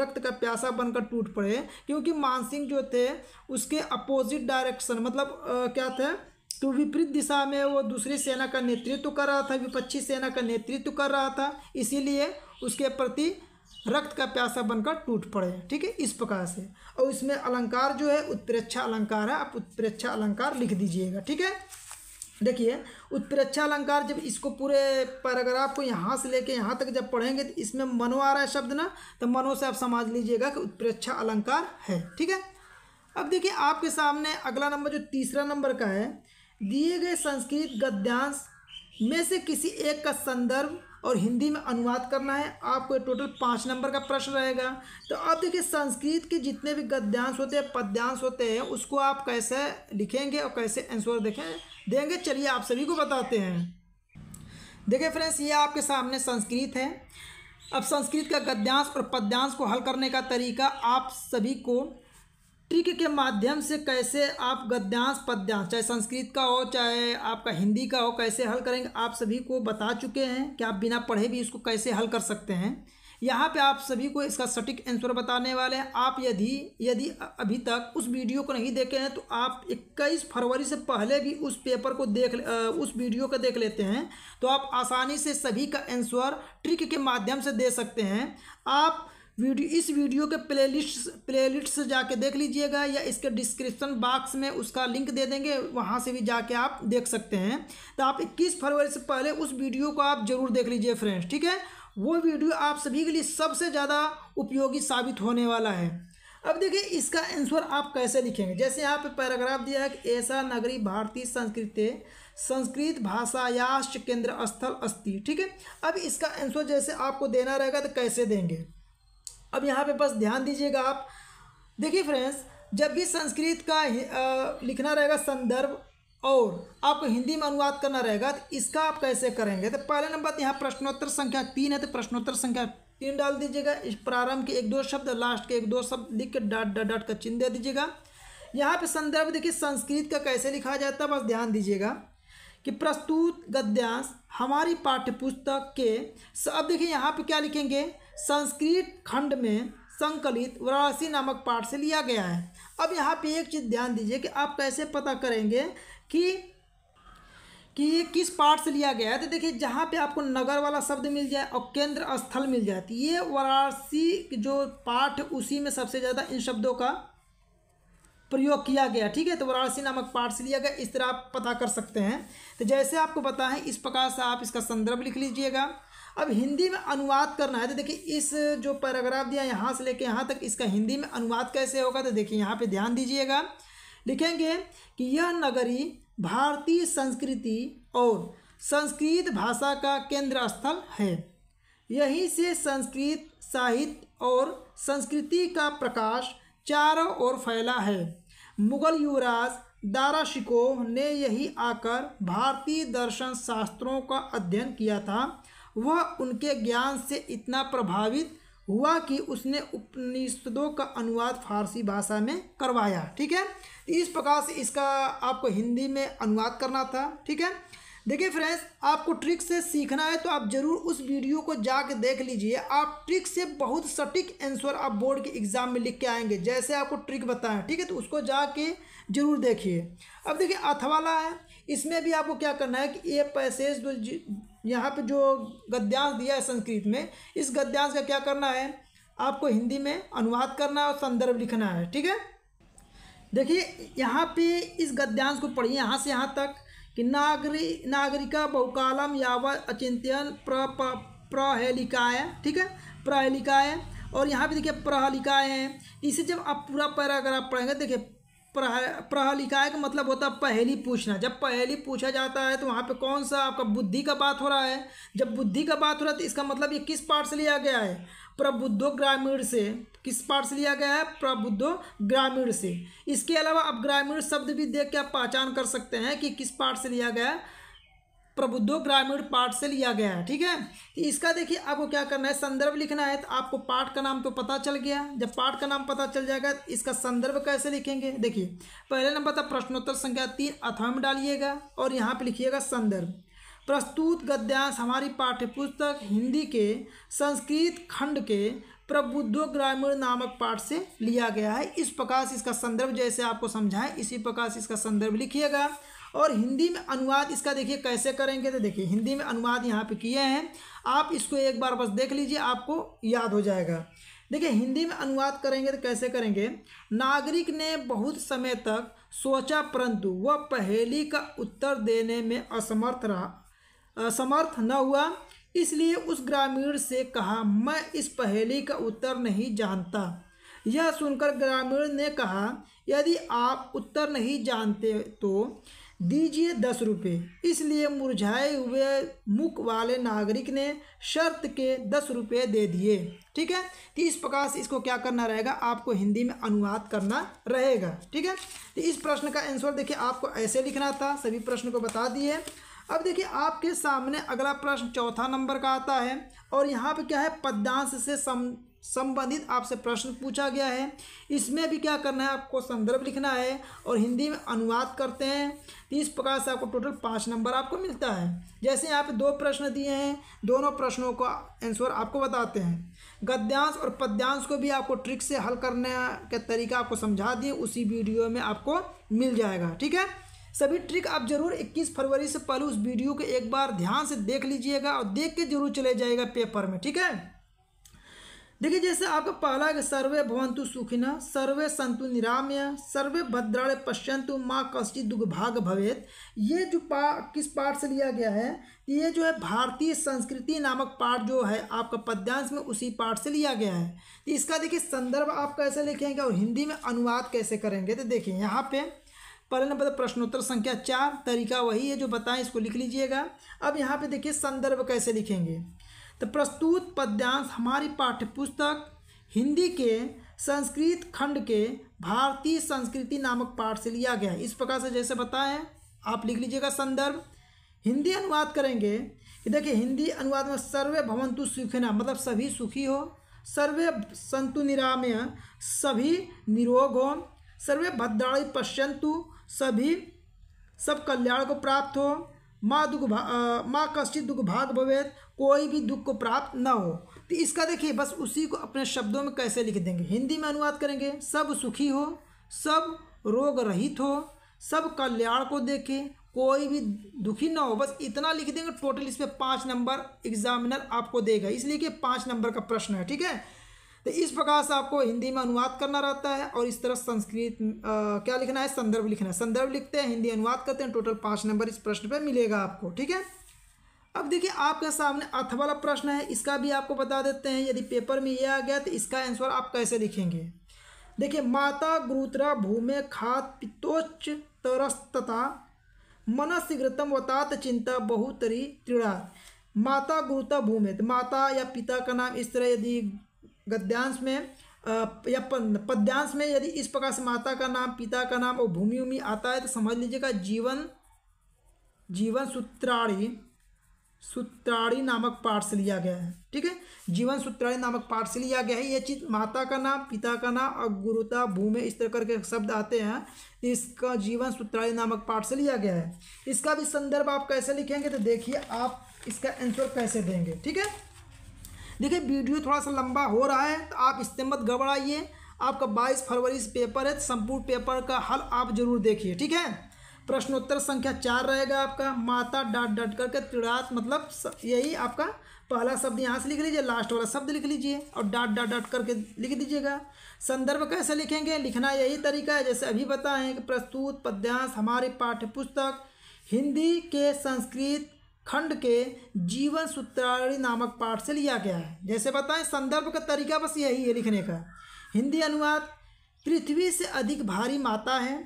रक्त का प्यासा बनकर टूट पड़े क्योंकि मानसिंह जो थे उसके अपोजिट डायरेक्शन मतलब आ, क्या थे तो विपरीत दिशा में वो दूसरी सेना का नेतृत्व कर रहा था विपक्षी सेना का नेतृत्व कर रहा था इसीलिए उसके प्रति रक्त का प्यासा बनकर टूट पड़े ठीक है इस प्रकार से और इसमें अलंकार जो है उत्प्रेक्षा अलंकार है आप उत्प्रेक्षा अलंकार लिख दीजिएगा ठीक है देखिए उत्प्रेक्षा अलंकार जब इसको पूरे पैराग्राफ को यहाँ से लेके यहाँ तक जब पढ़ेंगे तो इसमें मनो आ रहा है शब्द ना तो मनो से आप समझ लीजिएगा कि उत्प्रेक्षा अलंकार है ठीक है अब देखिए आपके सामने अगला नंबर जो तीसरा नंबर का है दिए गए संस्कृत गद्यांश में से किसी एक का संदर्भ और हिंदी में अनुवाद करना है आपको टोटल पाँच नंबर का प्रश्न रहेगा तो अब देखिए संस्कृत के जितने भी गद्यांश होते हैं पद्यांश होते हैं उसको आप कैसे लिखेंगे और कैसे आंसर देखें देंगे चलिए आप सभी को बताते हैं देखिए फ्रेंड्स ये आपके सामने संस्कृत है अब संस्कृत का गद्यांश और पद्यांश को हल करने का तरीका आप सभी को ट्रिक के माध्यम से कैसे आप गद्यांश पद्यांश चाहे संस्कृत का हो चाहे आपका हिंदी का हो कैसे हल करेंगे आप सभी को बता चुके हैं कि आप बिना पढ़े भी इसको कैसे हल कर सकते हैं यहाँ पे आप सभी को इसका सटीक आंसर बताने वाले हैं आप यदि यदि अभी तक उस वीडियो को नहीं देखे हैं तो आप इक्कीस फरवरी से पहले भी उस पेपर को देख उस वीडियो को देख लेते हैं तो आप आसानी से सभी का आंसर ट्रिक के माध्यम से दे सकते हैं आप वीडियो इस वीडियो के प्लेलिस्ट प्लेलिस्ट से जाके देख लीजिएगा या इसके डिस्क्रिप्शन बॉक्स में उसका लिंक दे देंगे वहाँ से भी जाके आप देख सकते हैं तो आप इक्कीस फरवरी से पहले उस वीडियो को आप ज़रूर देख लीजिए फ्रेंड्स ठीक है वो वीडियो आप सभी के लिए सबसे ज़्यादा उपयोगी साबित होने वाला है अब देखिए इसका आंसर आप कैसे लिखेंगे जैसे यहाँ पे पैराग्राफ दिया है कि ऐसा नगरी भारतीय संस्कृति संस्कृत भाषायाश्च केंद्र स्थल अस्थि ठीक है अब इसका आंसर जैसे आपको देना रहेगा तो कैसे देंगे अब यहाँ पे बस ध्यान दीजिएगा आप देखिए फ्रेंड्स जब भी संस्कृत का लिखना रहेगा संदर्भ और आपको हिंदी में अनुवाद करना रहेगा तो इसका आप कैसे करेंगे तो पहले नंबर तो यहाँ प्रश्नोत्तर संख्या तीन है तो प्रश्नोत्तर संख्या तीन डाल दीजिएगा इस प्रारंभ के एक दो शब्द लास्ट के एक दो शब्द लिख के डॉट डॉट डॉट का चिन्ह दे दीजिएगा यहाँ पे संदर्भ देखिए संस्कृत का कैसे लिखा जाता है बस ध्यान दीजिएगा कि प्रस्तुत गद्यांश हमारी पाठ्यपुस्तक के अब देखिए यहाँ पे क्या लिखेंगे संस्कृत खंड में संकलित वाराणसी नामक पाठ से लिया गया है अब यहाँ पे एक चीज़ ध्यान दीजिए कि आप कैसे पता करेंगे कि कि ये किस पाठ से लिया गया है तो देखिए जहाँ पे आपको नगर वाला शब्द मिल जाए और केंद्र स्थल मिल जाए तो ये वाराणसी जो पाठ उसी में सबसे ज़्यादा इन शब्दों का प्रयोग किया गया ठीक है तो वाराणसी नामक पाठ से लिया गया इस तरह आप पता कर सकते हैं तो जैसे आपको पता है इस प्रकार से आप इसका संदर्भ लिख लीजिएगा अब हिंदी में अनुवाद करना है तो देखिए इस जो पैराग्राफ दिया यहाँ से लेके यहाँ तक इसका हिंदी में अनुवाद कैसे होगा तो देखिए यहाँ पे ध्यान दीजिएगा लिखेंगे कि यह नगरी भारतीय संस्कृति और संस्कृत भाषा का केंद्र स्थल है यहीं से संस्कृत साहित्य और संस्कृति का प्रकाश चारों ओर फैला है मुगल युवराज दारा शिकोह ने यही आकर भारतीय दर्शन शास्त्रों का अध्ययन किया था वह उनके ज्ञान से इतना प्रभावित हुआ कि उसने उपनिषदों का अनुवाद फारसी भाषा में करवाया ठीक है तो इस प्रकार से इसका आपको हिंदी में अनुवाद करना था ठीक है देखिए फ्रेंड्स आपको ट्रिक से सीखना है तो आप ज़रूर उस वीडियो को जाके देख लीजिए आप ट्रिक से बहुत सटीक आंसर आप बोर्ड के एग्ज़ाम में लिख के आएंगे जैसे आपको ट्रिक बताएं ठीक है तो उसको जाके जरूर देखिए अब देखिए अथवाला है इसमें भी आपको क्या करना है कि ये पैसेज यहाँ पे जो गद्यांश दिया है संस्कृत में इस गद्यांश का क्या करना है आपको हिंदी में अनुवाद करना है और संदर्भ लिखना है ठीक है देखिए यहाँ पे इस गद्यांश को पढ़िए यहाँ से यहाँ तक कि नागरी नागरिका बहुकालम याव अचिंत्यन प्र प्रहलिकाय ठीक है प्रहलिकाय और यहाँ पे देखिए प्रहलिकाएँ हैं इसे जब आप पूरा पैराग्राफ पढ़ेंगे देखिए प्रहलिकाय का मतलब होता है पहली पूछना जब पहली पूछा जाता है तो वहाँ पे कौन सा आपका बुद्धि का बात हो रहा है जब बुद्धि का बात हो रहा है तो इसका मतलब ये किस पार्ट से लिया गया है प्रबुद्धो ग्रामीण से किस पार्ट से लिया गया है प्रबुद्धो ग्रामीण से इसके अलावा आप ग्रामीण शब्द भी देख के आप पहचान कर सकते हैं कि किस पार्ट से लिया गया है प्रबुद्धो ग्रामीण पाठ से लिया गया है ठीक है तो इसका देखिए आपको क्या करना है संदर्भ लिखना है तो आपको पाठ का नाम तो पता चल गया जब पाठ का नाम पता चल जाएगा तो इसका संदर्भ कैसे लिखेंगे देखिए पहले नंबर था प्रश्नोत्तर संख्या तीन अथवा में डालिएगा और यहाँ पर लिखिएगा संदर्भ प्रस्तुत गद्यांश हमारी पाठ्यपुस्तक हिंदी के संस्कृत खंड के प्रबुद्धो ग्रामीण नामक पाठ से लिया गया है इस प्रकार से इसका संदर्भ जैसे आपको समझाएं इसी प्रकार से इसका संदर्भ लिखिएगा और हिंदी में अनुवाद इसका देखिए कैसे करेंगे तो देखिए हिंदी में अनुवाद यहाँ पे किए हैं आप इसको एक बार बस देख लीजिए आपको याद हो जाएगा देखिए हिंदी में अनुवाद करेंगे तो कैसे करेंगे नागरिक ने बहुत समय तक सोचा परंतु वह पहेली का उत्तर देने में असमर्थ रहा असमर्थ न हुआ इसलिए उस ग्रामीण से कहा मैं इस पहेली का उत्तर नहीं जानता यह सुनकर ग्रामीण ने कहा यदि आप उत्तर नहीं जानते तो दीजिए दस रुपये इसलिए मुरझाए हुए मुख वाले नागरिक ने शर्त के दस रुपये दे दिए ठीक है तो इस प्रकार से इसको क्या करना रहेगा आपको हिंदी में अनुवाद करना रहेगा ठीक है तो इस प्रश्न का आंसर देखिए आपको ऐसे लिखना था सभी प्रश्न को बता दिए अब देखिए आपके सामने अगला प्रश्न चौथा नंबर का आता है और यहाँ पर क्या है पद्यांश से सम संबंधित आपसे प्रश्न पूछा गया है इसमें भी क्या करना है आपको संदर्भ लिखना है और हिंदी में अनुवाद करते हैं तो इस प्रकार से आपको टोटल पाँच नंबर आपको मिलता है जैसे यहाँ पे दो प्रश्न दिए हैं दोनों प्रश्नों का आंसर आपको बताते हैं गद्यांश और पद्यांश को भी आपको ट्रिक से हल करने का तरीका आपको समझा दिए उसी वीडियो में आपको मिल जाएगा ठीक है सभी ट्रिक आप जरूर 21 फरवरी से पहले उस वीडियो को एक बार ध्यान से देख लीजिएगा और देख के जरूर चले जाएगा पेपर में ठीक है देखिए जैसे आपका पहला है सर्वे भवंतु सुखिना सर्वे संतु निरामय सर्वे भद्राणे पश्यंतु माँ कष्टि दुग्भाग भवेत ये जो पा किस पाठ से लिया गया है ये जो है भारतीय संस्कृति नामक पाठ जो है आपका पद्यांश में उसी पाठ से लिया गया है तो इसका देखिए संदर्भ आप कैसे लिखेंगे और हिंदी में अनुवाद कैसे करेंगे तो देखिए यहाँ पर पहले नंबर प्रश्नोत्तर संख्या चार तरीका वही है जो बताएं इसको लिख लीजिएगा अब यहाँ पे देखिए संदर्भ कैसे लिखेंगे तो प्रस्तुत पद्यांश हमारी पाठ्यपुस्तक हिंदी के संस्कृत खंड के भारतीय संस्कृति नामक पाठ से लिया गया है इस प्रकार से जैसे बताएं आप लिख लीजिएगा संदर्भ हिंदी अनुवाद करेंगे कि देखिए हिंदी अनुवाद में सर्वे भवंतु सुखिना मतलब सभी सुखी हो सर्वे संतु निरामय सभी निरोग हो सर्वे भद्राणी पश्यंतु सभी सब कल्याण को प्राप्त हो माँ दुख माँ कश्चित दुख भाग भवेद कोई भी दुख को प्राप्त ना हो तो इसका देखिए बस उसी को अपने शब्दों में कैसे लिख देंगे हिंदी में अनुवाद करेंगे सब सुखी हो सब रोग रहित हो सब कल्याण को देखे कोई भी दुखी ना हो बस इतना लिख देंगे टोटल इस पर पाँच नंबर एग्जामिनर आपको देगा इसलिए कि पाँच नंबर का प्रश्न है ठीक है तो इस प्रकार से आपको हिंदी में अनुवाद करना रहता है और इस तरह संस्कृत क्या लिखना है संदर्भ लिखना है संदर्भ लिखते हैं हिंदी अनुवाद करते हैं टोटल पाँच नंबर इस प्रश्न पर मिलेगा आपको ठीक है अब देखिए आपके सामने अर्थ वाला प्रश्न है इसका भी आपको बता देते हैं यदि पेपर में ये आ गया तो इसका आंसर आप कैसे लिखेंगे देखिए माता गुरुतरा भूमे खात पितोच तरस्तता मन शीघ्रतम वतात चिंता बहुतरी त्रिड़ा माता गुरुता भूमे तो माता या पिता का नाम इस तरह यदि गद्यांश में या पद्यांश में यदि इस प्रकार से माता का नाम पिता का नाम और भूमि उमि आता है तो समझ लीजिएगा जीवन जीवन सूत्राणी सूत्राणी नामक पाठ से लिया गया है ठीक है जीवन सूत्राणी नामक पाठ से लिया गया है ये चीज माता का नाम पिता का नाम और गुरुता भूमि इस तरह करके शब्द आते हैं इसका जीवन सूत्राणी नामक पाठ से लिया गया है इसका भी संदर्भ आप कैसे लिखेंगे तो देखिए आप इसका आंसर कैसे देंगे ठीक है देखिए वीडियो थोड़ा सा लंबा हो रहा है तो आप इससे मत घबराइए आपका बाईस फरवरी से पेपर है तो संपूर्ण पेपर का हल आप जरूर देखिए ठीक है प्रश्नोत्तर संख्या चार रहेगा आपका माता डाट डाट करके त्रिड़ात मतलब यही आपका पहला शब्द यहाँ से लिख लीजिए लास्ट वाला शब्द लिख लीजिए और डाट डाट डाट करके लिख दीजिएगा संदर्भ कैसे लिखेंगे लिखना यही तरीका है जैसे अभी बताएं कि प्रस्तुत पद्यांश हमारी पाठ्य पुस्तक हिंदी के संस्कृत खंड के जीवन सूत्रावली नामक पाठ से लिया गया है जैसे बताएं संदर्भ का तरीका बस यही है लिखने का हिंदी अनुवाद पृथ्वी से अधिक भारी माता है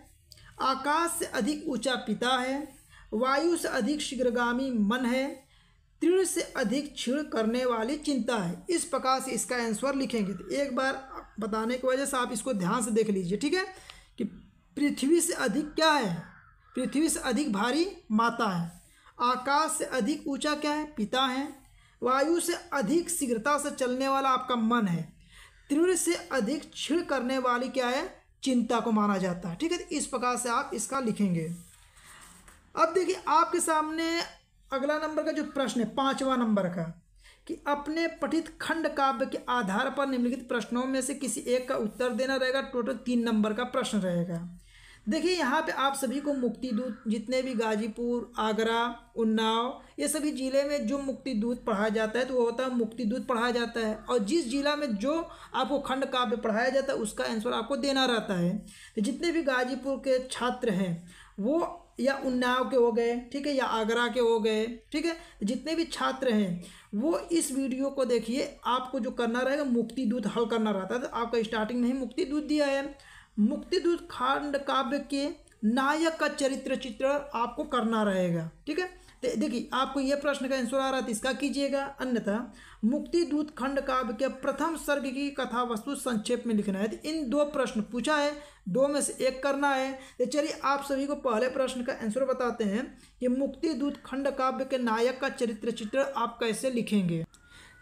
आकाश से अधिक ऊंचा पिता है वायु से अधिक शीघ्रगामी मन है तीर्ण से अधिक छिड़ करने वाली चिंता है इस प्रकार से इसका आंसर लिखेंगे तो एक बार बताने की वजह से आप इसको ध्यान से देख लीजिए ठीक है कि पृथ्वी से अधिक क्या है पृथ्वी से अधिक भारी माता है आकाश से अधिक ऊंचा क्या है पिता है वायु से अधिक शीघ्रता से चलने वाला आपका मन है त्रिवृ से अधिक छिड़ करने वाली क्या है चिंता को माना जाता है ठीक है तो इस प्रकार से आप इसका लिखेंगे अब देखिए आपके सामने अगला नंबर का जो प्रश्न है पाँचवा नंबर का कि अपने पठित खंड काव्य के आधार पर निम्नलिखित प्रश्नों में से किसी एक का उत्तर देना रहेगा टोटल तीन नंबर का प्रश्न रहेगा देखिए यहाँ पे आप सभी को मुक्ति दूत जितने भी गाजीपुर आगरा उन्नाव ये सभी ज़िले में जो मुक्ति दूत पढ़ाया जाता है तो वो होता है मुक्ति दूत पढ़ाया जाता है और जिस जिला में जो आपको खंड काव्य पढ़ाया जाता है उसका आंसर आपको देना रहता है तो जितने भी गाजीपुर के छात्र हैं वो या उन्नाव के हो गए ठीक है या आगरा के हो गए ठीक है जितने भी छात्र हैं वो इस वीडियो को देखिए आपको जो करना रहेगा मुक्ति दूत हल करना रहता है तो आपका स्टार्टिंग में ही मुक्ति दूत दिया है मुक्तिदूत खंड काव्य के नायक का चरित्र चित्र आपको करना रहेगा ठीक है तो देखिए आपको यह प्रश्न का आंसर आ रहा है तो इसका कीजिएगा अन्यथा मुक्तिदूत खंड काव्य के प्रथम सर्ग की कथा वस्तु संक्षेप में लिखना है तो इन दो प्रश्न पूछा है दो में से एक करना है तो चलिए आप सभी को पहले प्रश्न का आंसर बताते हैं कि मुक्तिदूत खंड काव्य के नायक का चरित्र चित्र आप कैसे लिखेंगे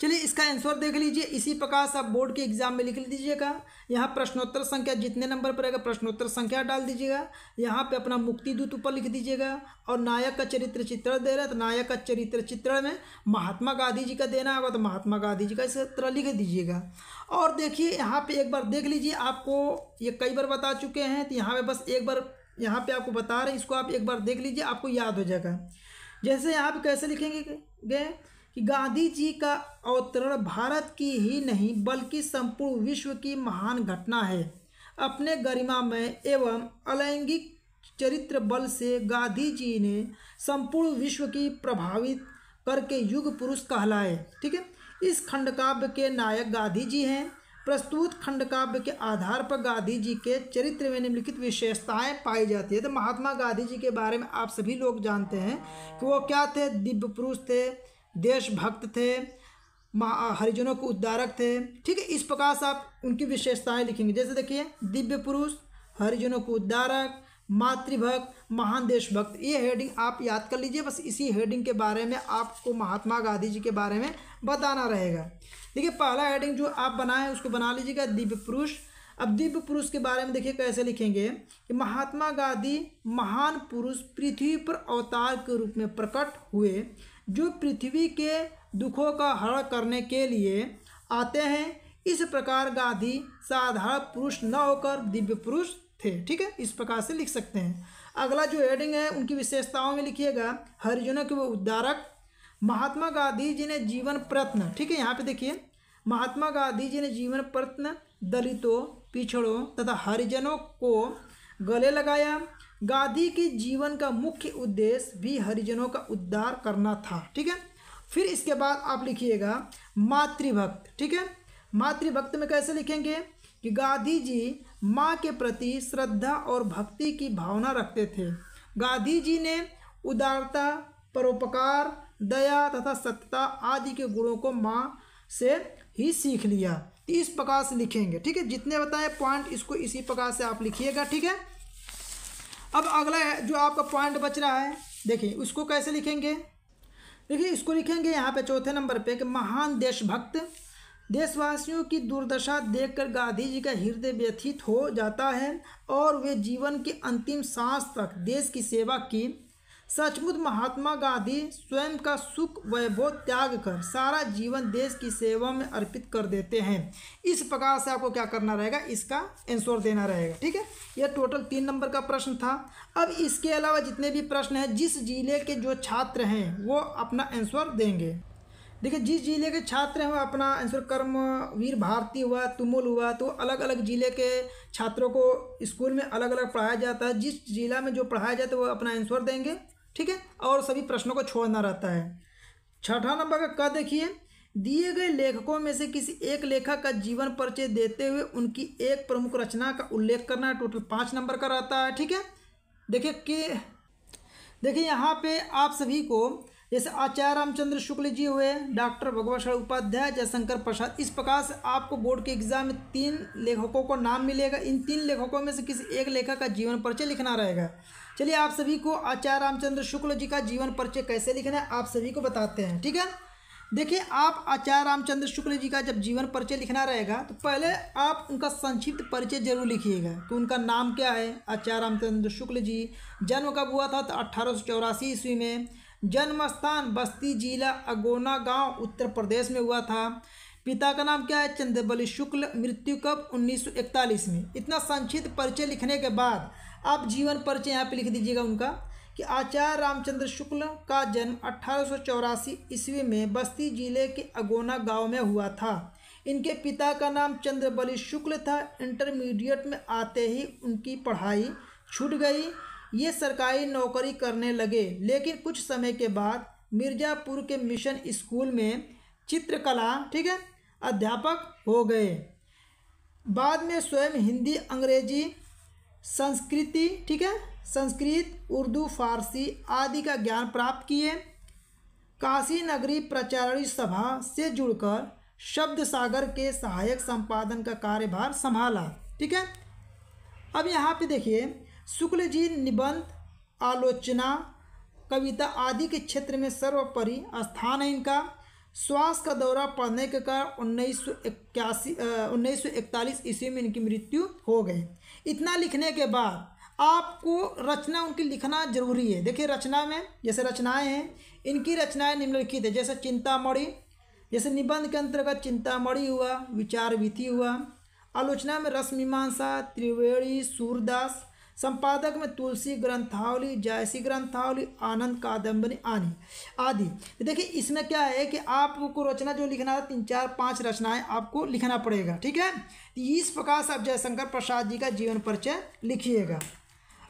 चलिए इसका आंसर देख लीजिए इसी प्रकार से आप बोर्ड के एग्जाम में लिख लीजिएगा यहाँ प्रश्नोत्तर संख्या जितने नंबर पर रहेगा प्रश्नोत्तर संख्या डाल दीजिएगा यहाँ पे अपना मुक्ति दूत ऊपर लिख दीजिएगा और नायक का चरित्र चित्र दे रहा है तो नायक का चरित्र चित्र में महात्मा गांधी जी का देना होगा तो महात्मा गांधी जी का इस तरह लिख दीजिएगा और देखिए यहाँ पर एक बार देख लीजिए आपको ये कई बार बता चुके हैं तो यहाँ पर बस एक बार यहाँ पर आपको बता रहे हैं इसको आप एक बार देख लीजिए आपको याद हो जाएगा जैसे यहाँ पर कैसे लिखेंगे गए कि गांधी जी का अवतरण भारत की ही नहीं बल्कि संपूर्ण विश्व की महान घटना है अपने गरिमा में एवं अलैंगिक चरित्र बल से गांधी जी ने संपूर्ण विश्व की प्रभावित करके युग पुरुष कहलाए ठीक है इस खंडकाव्य के नायक गांधी जी हैं प्रस्तुत खंडकाव्य के आधार पर गांधी जी के चरित्र में निम्नलिखित विशेषताएं पाई जाती है तो महात्मा गांधी जी के बारे में आप सभी लोग जानते हैं कि वो क्या थे दिव्य पुरुष थे देशभक्त थे हरिजनों को उद्धारक थे ठीक है इस प्रकार से आप उनकी विशेषताएं लिखेंगे जैसे देखिए दिव्य पुरुष हरिजनों को उद्धारक मातृभक्त महान देशभक्त ये हेडिंग आप याद कर लीजिए बस इसी हेडिंग के बारे में आपको महात्मा गांधी जी के बारे में बताना रहेगा देखिए पहला हेडिंग जो आप बनाए उसको बना लीजिएगा दिव्य पुरुष अब दिव्य पुरुष के बारे में देखिए कैसे लिखेंगे कि महात्मा गांधी महान पुरुष पृथ्वी पर अवतार के रूप में प्रकट हुए जो पृथ्वी के दुखों का हरण करने के लिए आते हैं इस प्रकार गांधी साधारण पुरुष न होकर दिव्य पुरुष थे ठीक है इस प्रकार से लिख सकते हैं अगला जो हेडिंग है उनकी विशेषताओं में लिखिएगा हरिजनों के वो उद्धारक महात्मा गांधी जी ने जीवन प्रत्न ठीक है यहाँ पे देखिए महात्मा गांधी जी ने जीवन प्रत्न दलितों पिछड़ों तथा हरिजनों को गले लगाया गांधी के जीवन का मुख्य उद्देश्य भी हरिजनों का उद्धार करना था ठीक है फिर इसके बाद आप लिखिएगा मातृभक्त ठीक है मातृभक्त में कैसे लिखेंगे कि गांधी जी माँ के प्रति श्रद्धा और भक्ति की भावना रखते थे गांधी जी ने उदारता परोपकार दया तथा सत्यता आदि के गुणों को माँ से ही सीख लिया इस प्रकार से लिखेंगे ठीक है जितने बताए पॉइंट इसको इसी प्रकार से आप लिखिएगा ठीक है अब अगला जो आपका पॉइंट बच रहा है देखिए उसको कैसे लिखेंगे देखिए इसको लिखेंगे यहाँ पे चौथे नंबर पे कि महान देशभक्त देशवासियों की दुर्दशा देखकर गांधी जी का हृदय व्यथित हो जाता है और वे जीवन के अंतिम सांस तक देश की सेवा की सचमुच महात्मा गांधी स्वयं का सुख वैभव त्याग कर सारा जीवन देश की सेवा में अर्पित कर देते हैं इस प्रकार से आपको क्या करना रहेगा इसका आंसर देना रहेगा ठीक है यह टोटल तीन नंबर का प्रश्न था अब इसके अलावा जितने भी प्रश्न हैं जिस जिले के जो छात्र हैं वो अपना आंसर देंगे देखिए जिस जिले के छात्र हैं वो अपना आंसर कर्म वीर भारती हुआ तुमुल हुआ तो अलग अलग ज़िले के छात्रों को स्कूल में अलग अलग पढ़ाया जाता है जिस जिला में जो पढ़ाया जाता है वो अपना आंसर देंगे ठीक है और सभी प्रश्नों को छोड़ना रहता है छठा नंबर का क देखिए दिए गए लेखकों में से किसी एक लेखक का जीवन परिचय देते हुए उनकी एक प्रमुख रचना का उल्लेख करना है टोटल पाँच नंबर का रहता है ठीक है देखिए कि देखिए यहाँ पे आप सभी को जैसे आचार्य रामचंद्र शुक्ल जी हुए डॉक्टर भगवत शरण उपाध्याय जयशंकर प्रसाद इस प्रकार से आपको बोर्ड के एग्जाम में तीन लेखकों को नाम मिलेगा इन तीन लेखकों में से किसी एक लेखक का जीवन परिचय लिखना रहेगा चलिए आप सभी को आचार्य रामचंद्र शुक्ल जी का जीवन परिचय कैसे लिखना है आप सभी को बताते हैं ठीक है देखिए आप आचार्य रामचंद्र शुक्ल जी का जब जीवन परिचय लिखना रहेगा तो पहले आप उनका संक्षिप्त परिचय जरूर लिखिएगा कि उनका नाम क्या है आचार्य रामचंद्र शुक्ल जी जन्म कब हुआ था तो अट्ठारह ईस्वी में जन्म स्थान बस्ती जिला अगोना गांव उत्तर प्रदेश में हुआ था पिता का नाम क्या है चंद्रबली शुक्ल मृत्यु कब 1941 में इतना संक्षिप्त परिचय लिखने के बाद आप जीवन परिचय यहाँ पे लिख दीजिएगा उनका कि आचार्य रामचंद्र शुक्ल का जन्म अठारह ईस्वी में बस्ती जिले के अगोना गांव में हुआ था इनके पिता का नाम चंद्रबली शुक्ल था इंटरमीडिएट में आते ही उनकी पढ़ाई छूट गई ये सरकारी नौकरी करने लगे लेकिन कुछ समय के बाद मिर्ज़ापुर के मिशन स्कूल में चित्रकला ठीक है अध्यापक हो गए बाद में स्वयं हिंदी अंग्रेजी संस्कृति ठीक है संस्कृत उर्दू फारसी आदि का ज्ञान प्राप्त किए काशी नगरी प्रचारणी सभा से जुड़कर शब्द सागर के सहायक संपादन का कार्यभार संभाला ठीक है अब यहाँ पे देखिए शुक्ल जी निबंध आलोचना कविता आदि के क्षेत्र में सर्वोपरि स्थान है इनका श्वास का दौरा पड़ने के कारण उन्नीस सौ इक्यासी उन्नीस सौ इकतालीस ईस्वी में इनकी मृत्यु हो गई इतना लिखने के बाद आपको रचना उनकी लिखना जरूरी है देखिए रचना में जैसे रचनाएं हैं इनकी रचनाएं निम्नलिखित है जैसे चिंतामणि जैसे निबंध के अंतर्गत चिंतामणि हुआ विचार विधि हुआ आलोचना में रश्मीमांसा त्रिवेणी सूरदास संपादक में तुलसी ग्रंथावली जयसी ग्रंथावली आनंद कादम्बनी आनी आदि तो देखिए इसमें क्या है कि आपको रचना जो लिखना है तीन चार पाँच रचनाएं आपको लिखना पड़ेगा ठीक है तो इस प्रकार से आप जयशंकर प्रसाद जी का जीवन परिचय लिखिएगा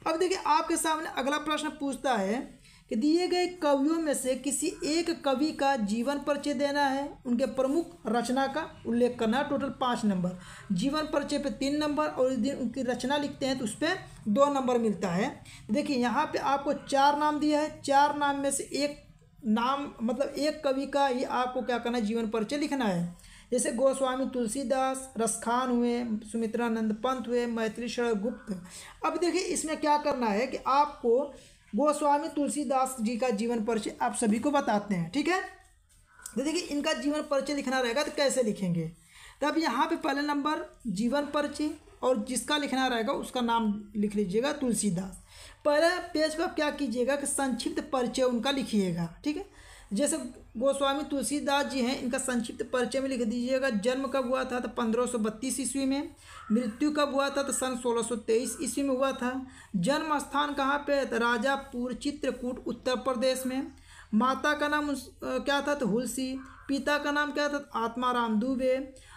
अब देखिए आपके सामने अगला प्रश्न पूछता है कि दिए गए कवियों में से किसी एक कवि का जीवन परिचय देना है उनके प्रमुख रचना का उल्लेख करना है टोटल पाँच नंबर जीवन परिचय पे तीन नंबर और यदि उनकी रचना लिखते हैं तो उस पर दो नंबर मिलता है देखिए यहाँ पे आपको चार नाम दिया है चार नाम में से एक नाम मतलब एक कवि का ही आपको क्या करना है जीवन परिचय लिखना है जैसे गोस्वामी तुलसीदास रसखान हुए सुमित्रानंद पंत हुए मैत्री शरण गुप्त अब देखिए इसमें क्या करना है कि आपको गोस्वामी तुलसीदास जी का जीवन परिचय आप सभी को बताते हैं ठीक है तो देखिए इनका जीवन परिचय लिखना रहेगा तो कैसे लिखेंगे तब तो यहाँ पे पहले नंबर जीवन परिचय और जिसका लिखना रहेगा उसका नाम लिख लीजिएगा तुलसीदास पहले पेज पर आप क्या कीजिएगा कि संक्षिप्त परिचय उनका लिखिएगा ठीक है जैसे गोस्वामी तुलसीदास जी हैं इनका संक्षिप्त परिचय में लिख दीजिएगा जन्म कब हुआ था तो पंद्रह सौ बत्तीस ईस्वी में मृत्यु कब हुआ था तो सन सोलह सौ तेईस ईस्वी में हुआ था जन्म स्थान कहाँ पे तो राजापुर चित्रकूट उत्तर प्रदेश में माता का नाम क्या था तो हुलसी पिता का नाम क्या था तो आत्माराम दुबे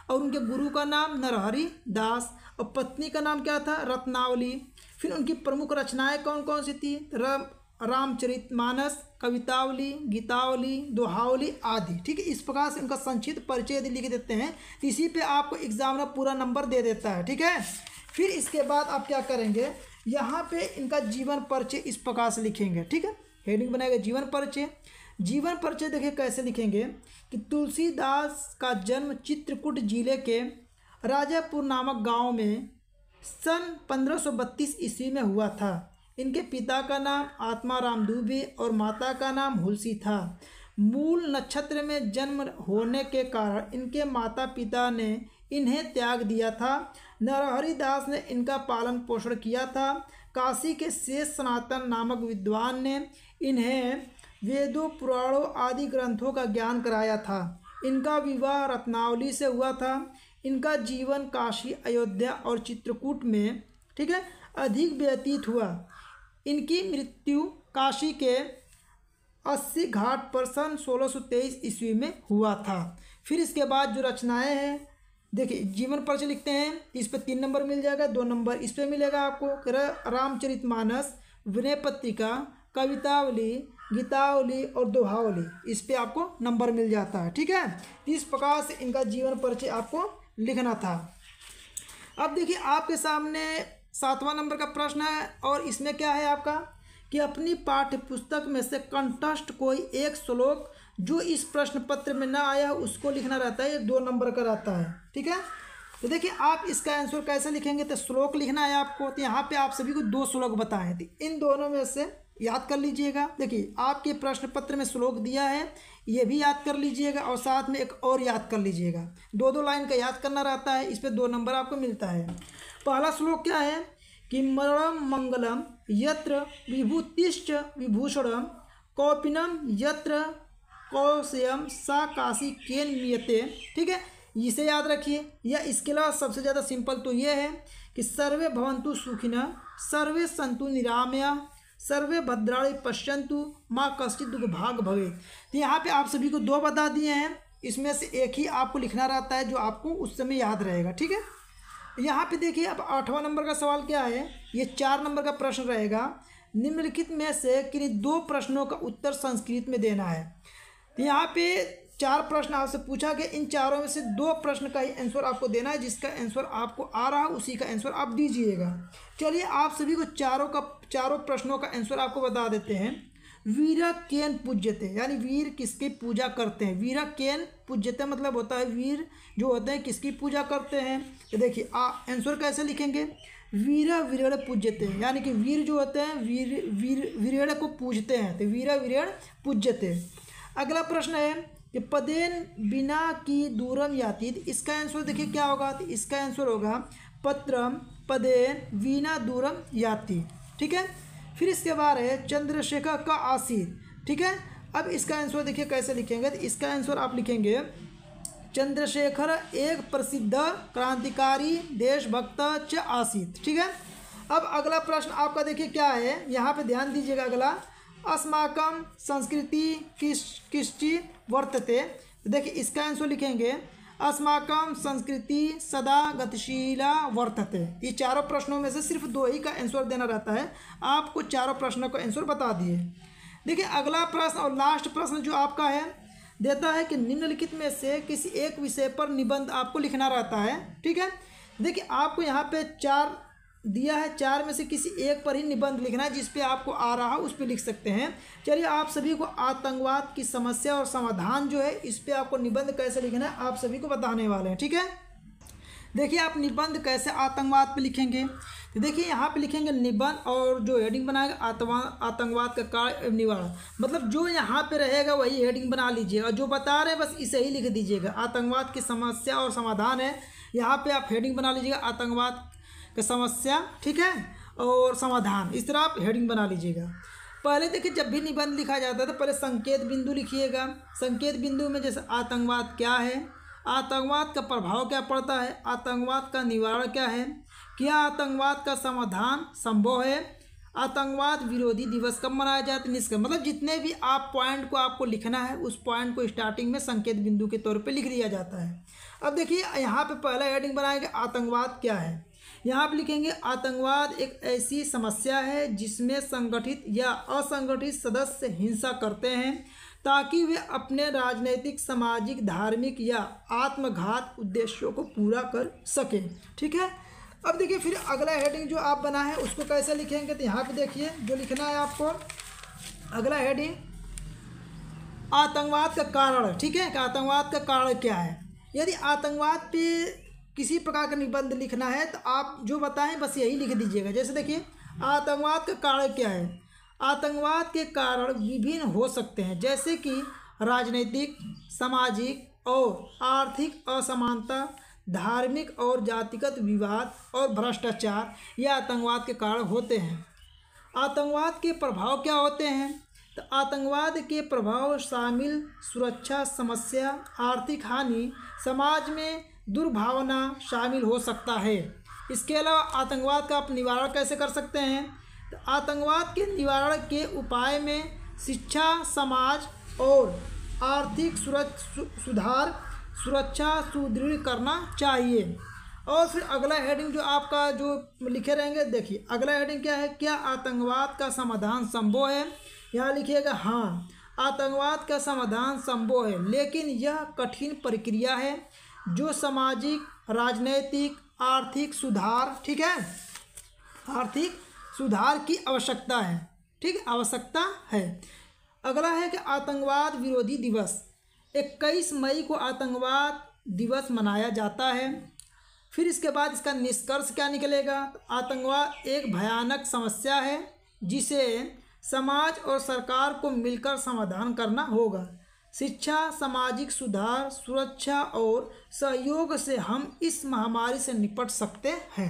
और उनके गुरु का नाम नरहरि दास और पत्नी का नाम क्या था रत्नावली फिर उनकी प्रमुख रचनाएं कौन कौन सी थी तो रामचरितमानस कवितावली गीतावली दोहावली आदि ठीक है इस प्रकार से उनका संक्षिप्त परिचय यदि लिख देते हैं इसी पे आपको एग्जाम पूरा नंबर दे देता है ठीक है फिर इसके बाद आप क्या करेंगे यहाँ पे इनका जीवन परिचय इस प्रकार से लिखेंगे ठीक है हेडिंग बनाएगा जीवन परिचय जीवन परिचय देखिए कैसे लिखेंगे कि तुलसीदास का जन्म चित्रकूट जिले के राजापुर नामक गाँव में सन बत्तीस ईस्वी में हुआ था इनके पिता का नाम आत्माराम दुबे और माता का नाम हुलसी था मूल नक्षत्र में जन्म होने के कारण इनके माता पिता ने इन्हें त्याग दिया था नरहरि दास ने इनका पालन पोषण किया था काशी के शेष सनातन नामक विद्वान ने इन्हें वेदों पुराणों आदि ग्रंथों का ज्ञान कराया था इनका विवाह रत्नावली से हुआ था इनका जीवन काशी अयोध्या और चित्रकूट में ठीक है अधिक व्यतीत हुआ इनकी मृत्यु काशी के अस्सी घाट पर सन 1623 ईस्वी में हुआ था फिर इसके बाद जो रचनाएं हैं देखिए जीवन परिचय लिखते हैं इस पर तीन नंबर मिल जाएगा दो नंबर इस पर मिलेगा आपको रामचरित मानस विनय पत्रिका कवितावली गीतावली और दोहावली इस पर आपको नंबर मिल जाता है ठीक है इस प्रकार से इनका जीवन परिचय आपको लिखना था अब देखिए आपके सामने सातवां नंबर का प्रश्न है और इसमें क्या है आपका कि अपनी पाठ्य पुस्तक में से कंटस्ट कोई एक श्लोक जो इस प्रश्न पत्र में ना आया उसको लिखना रहता है ये दो नंबर का रहता है ठीक है तो देखिए आप इसका आंसर कैसे लिखेंगे तो श्लोक लिखना है आपको तो यहाँ पे आप सभी को दो श्लोक बताएं थे तो इन दोनों में से याद कर लीजिएगा देखिए आपके प्रश्न पत्र में श्लोक दिया है ये भी याद कर लीजिएगा और साथ में एक और याद कर लीजिएगा दो दो लाइन का याद करना रहता है इस पर दो नंबर आपको मिलता है पहला श्लोक क्या है कि मरणम मंगलम यत्र विभूतिश्च विभूषणम कौपिनम यत्र कौशयम सा काशी केन नियते ठीक है इसे याद रखिए या इसके अलावा सबसे ज़्यादा सिंपल तो ये है कि सर्वे भवंतु सुखिन सर्वे संतु निरामया सर्वे भद्राणी पश्यंतु माँ कष्टि दुख भाग भवे तो यहाँ पे आप सभी को दो बता दिए हैं इसमें से एक ही आपको लिखना रहता है जो आपको उस समय याद रहेगा ठीक है यहाँ पे देखिए अब आठवां नंबर का सवाल क्या है ये चार नंबर का प्रश्न रहेगा निम्नलिखित में से किन्हीं दो प्रश्नों का उत्तर संस्कृत में देना है तो यहाँ पे चार प्रश्न आपसे पूछा गया इन चारों में से दो प्रश्न का ही आंसर आपको देना है जिसका आंसर आपको आ रहा है उसी का आंसर आप दीजिएगा चलिए आप सभी को चारों का चारों प्रश्नों का आंसर आपको बता देते हैं वीर केन पूज्यते यानी वीर किसकी पूजा करते हैं वीर केन पूज्यते मतलब होता है वीर जो होते हैं किसकी पूजा करते हैं तो देखिए आंसर कैसे लिखेंगे वीर वीरेण पूज्यते यानी कि वीर जो होते हैं वीर वीर वीरेण को पूजते हैं तो वीर वीरेण पूज्यते अगला प्रश्न है कि पदेन बिना की दूरम यातीत इसका आंसर देखिए क्या होगा तो इसका आंसर होगा पत्रम पदेन बिना दूरम याति ठीक है फिर इसके बाद है चंद्रशेखर का आसी ठीक है अब इसका आंसर देखिए कैसे लिखेंगे तो इसका आंसर आप लिखेंगे चंद्रशेखर एक प्रसिद्ध क्रांतिकारी देशभक्त च आसित ठीक है अब अगला प्रश्न आपका देखिए क्या है यहाँ पे ध्यान दीजिएगा अगला अस्माकम संस्कृति किस किस वर्तते तो देखिए इसका आंसर लिखेंगे अस्माकम संस्कृति सदा गतिशीला वर्तते ये चारों प्रश्नों में से सिर्फ दो ही का आंसर देना रहता है आपको चारों प्रश्नों का आंसर बता दिए देखिए अगला प्रश्न और लास्ट प्रश्न जो आपका है देता है कि निम्नलिखित में से किसी एक विषय पर निबंध आपको लिखना रहता है ठीक है देखिए आपको यहाँ पे चार दिया है चार में से किसी एक पर ही निबंध लिखना है जिस पे आपको आ रहा हो उस पर लिख सकते हैं चलिए आप सभी को आतंकवाद की समस्या और समाधान जो है इस पर आपको निबंध कैसे लिखना है आप सभी को बताने वाले हैं ठीक है देखिए आप निबंध कैसे आतंकवाद पे लिखेंगे तो देखिए यहाँ पे लिखेंगे निबंध और जो हेडिंग बनाएगा आतवा आतंकवाद का कार्य निवारण मतलब जो यहाँ पे रहेगा वही हेडिंग बना लीजिएगा जो बता रहे हैं बस इसे ही लिख दीजिएगा आतंकवाद की समस्या और समाधान है यहाँ पे आप हेडिंग बना लीजिएगा आतंकवाद कि समस्या ठीक है और समाधान इस तरह आप हेडिंग बना लीजिएगा पहले देखिए जब भी निबंध लिखा जाता था तो पहले संकेत बिंदु लिखिएगा संकेत बिंदु में जैसे आतंकवाद क्या है आतंकवाद का प्रभाव क्या पड़ता है आतंकवाद का निवारण क्या है क्या आतंकवाद का समाधान संभव है आतंकवाद विरोधी दिवस कब मनाया जाता है निष्कर्ष मतलब जितने भी आप पॉइंट को आपको लिखना है उस पॉइंट को स्टार्टिंग में संकेत बिंदु के तौर पे लिख दिया जाता है अब देखिए यहाँ पे पहला हेडिंग बनाएगा आतंकवाद क्या है यहाँ आप लिखेंगे आतंकवाद एक ऐसी समस्या है जिसमें संगठित या असंगठित सदस्य हिंसा करते हैं ताकि वे अपने राजनीतिक सामाजिक धार्मिक या आत्मघात उद्देश्यों को पूरा कर सकें ठीक है अब देखिए फिर अगला हेडिंग जो आप बना है उसको कैसे लिखेंगे तो यहाँ पे देखिए जो लिखना है आपको अगला हेडिंग आतंकवाद का कारण ठीक है कि आतंकवाद का कारण क्या है यदि आतंकवाद पे किसी प्रकार का निबंध लिखना है तो आप जो बताएं बस यही लिख दीजिएगा जैसे देखिए आतंकवाद का कारण क्या है आतंकवाद के कारण विभिन्न हो सकते हैं जैसे कि राजनीतिक सामाजिक और आर्थिक असमानता धार्मिक और जातिगत विवाद और भ्रष्टाचार या आतंकवाद के कारण होते हैं आतंकवाद के प्रभाव क्या होते हैं तो आतंकवाद के प्रभाव शामिल सुरक्षा समस्या आर्थिक हानि समाज में दुर्भावना शामिल हो सकता है इसके अलावा आतंकवाद का आप निवारण कैसे कर सकते हैं तो आतंकवाद के निवारण के उपाय में शिक्षा समाज और आर्थिक सुधार सुरक्षा सुदृढ़ करना चाहिए और फिर अगला हेडिंग जो आपका जो लिखे रहेंगे देखिए अगला हेडिंग क्या है क्या आतंकवाद का समाधान संभव है यहाँ लिखिएगा हाँ आतंकवाद का समाधान संभव है लेकिन यह कठिन प्रक्रिया है जो सामाजिक राजनैतिक आर्थिक सुधार ठीक है आर्थिक सुधार की आवश्यकता है ठीक आवश्यकता है अगला है कि आतंकवाद विरोधी दिवस इक्कीस मई को आतंकवाद दिवस मनाया जाता है फिर इसके बाद इसका निष्कर्ष क्या निकलेगा आतंकवाद एक भयानक समस्या है जिसे समाज और सरकार को मिलकर समाधान करना होगा शिक्षा सामाजिक सुधार सुरक्षा और सहयोग से हम इस महामारी से निपट सकते हैं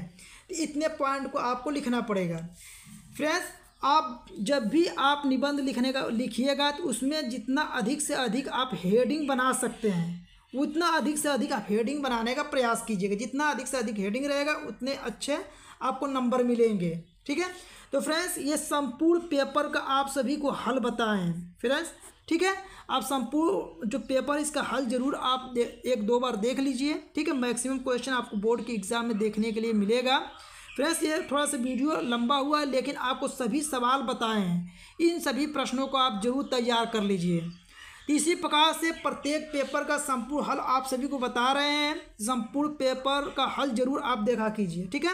तो इतने पॉइंट को आपको लिखना पड़ेगा फ्रेंड्स आप जब भी आप निबंध लिखने का लिखिएगा तो उसमें जितना अधिक से अधिक आप हेडिंग बना सकते हैं उतना अधिक से अधिक आप हेडिंग बनाने का प्रयास कीजिएगा जितना अधिक से अधिक हेडिंग रहेगा उतने अच्छे आपको नंबर मिलेंगे ठीक है तो फ्रेंड्स ये संपूर्ण पेपर का आप सभी को हल बताएं फ्रेंड्स ठीक है आप संपूर्ण जो पेपर इसका हल जरूर आप एक दो बार देख लीजिए ठीक है मैक्सिमम क्वेश्चन आपको बोर्ड के एग्जाम में देखने के लिए मिलेगा फ्रेंड्स ये थोड़ा सा वीडियो लंबा हुआ है लेकिन आपको सभी सवाल बताए हैं इन सभी प्रश्नों को आप जरूर तैयार कर लीजिए इसी प्रकार से प्रत्येक पेपर का संपूर्ण हल आप सभी को बता रहे हैं संपूर्ण पेपर का हल जरूर आप देखा कीजिए ठीक है